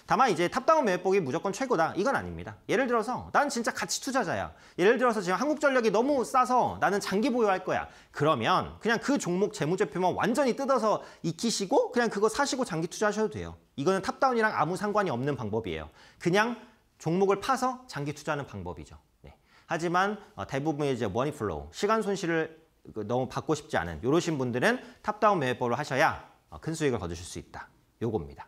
다만 이제 탑다운 매매폭이 무조건 최고다 이건 아닙니다 예를 들어서 난 진짜 가치 투자자야 예를 들어서 지금 한국전력이 너무 싸서 나는 장기 보유할 거야 그러면 그냥 그 종목 재무제표만 완전히 뜯어서 익히시고 그냥 그거 사시고 장기 투자하셔도 돼요 이거는 탑다운이랑 아무 상관이 없는 방법이에요 그냥 종목을 파서 장기 투자하는 방법이죠 네. 하지만 어, 대부분의 이제 머니플로우 시간 손실을 그 너무 받고 싶지 않은 이러신 분들은 탑다운 매매법을 하셔야 어, 큰 수익을 거두실 수 있다 요겁니다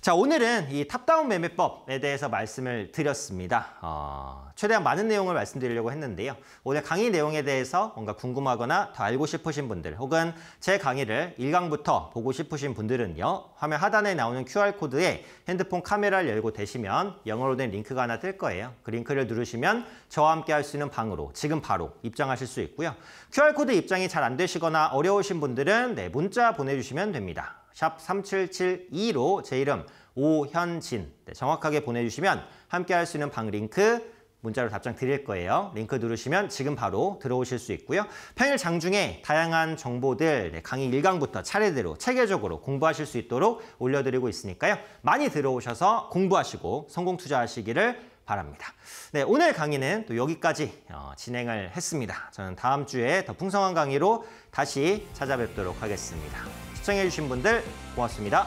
자, 오늘은 이 탑다운 매매법에 대해서 말씀을 드렸습니다. 어, 최대한 많은 내용을 말씀드리려고 했는데요. 오늘 강의 내용에 대해서 뭔가 궁금하거나 더 알고 싶으신 분들 혹은 제 강의를 1강부터 보고 싶으신 분들은요. 화면 하단에 나오는 QR코드에 핸드폰 카메라를 열고 대시면 영어로 된 링크가 하나 뜰 거예요. 그 링크를 누르시면 저와 함께 할 수 있는 방으로 지금 바로 입장하실 수 있고요. QR코드 입장이 잘 안 되시거나 어려우신 분들은 네, 문자 보내주시면 됩니다. 샵 3772로 제 이름 오현진 네, 정확하게 보내주시면 함께 할 수 있는 방 링크 문자로 답장 드릴 거예요. 링크 누르시면 지금 바로 들어오실 수 있고요. 평일 장중에 다양한 정보들 네, 강의 1강부터 차례대로 체계적으로 공부하실 수 있도록 올려드리고 있으니까요. 많이 들어오셔서 공부하시고 성공 투자하시기를 바랍니다. 네, 오늘 강의는 또 여기까지 어, 진행을 했습니다. 저는 다음 주에 더 풍성한 강의로 다시 찾아뵙도록 하겠습니다. 시청해주신 분들 고맙습니다.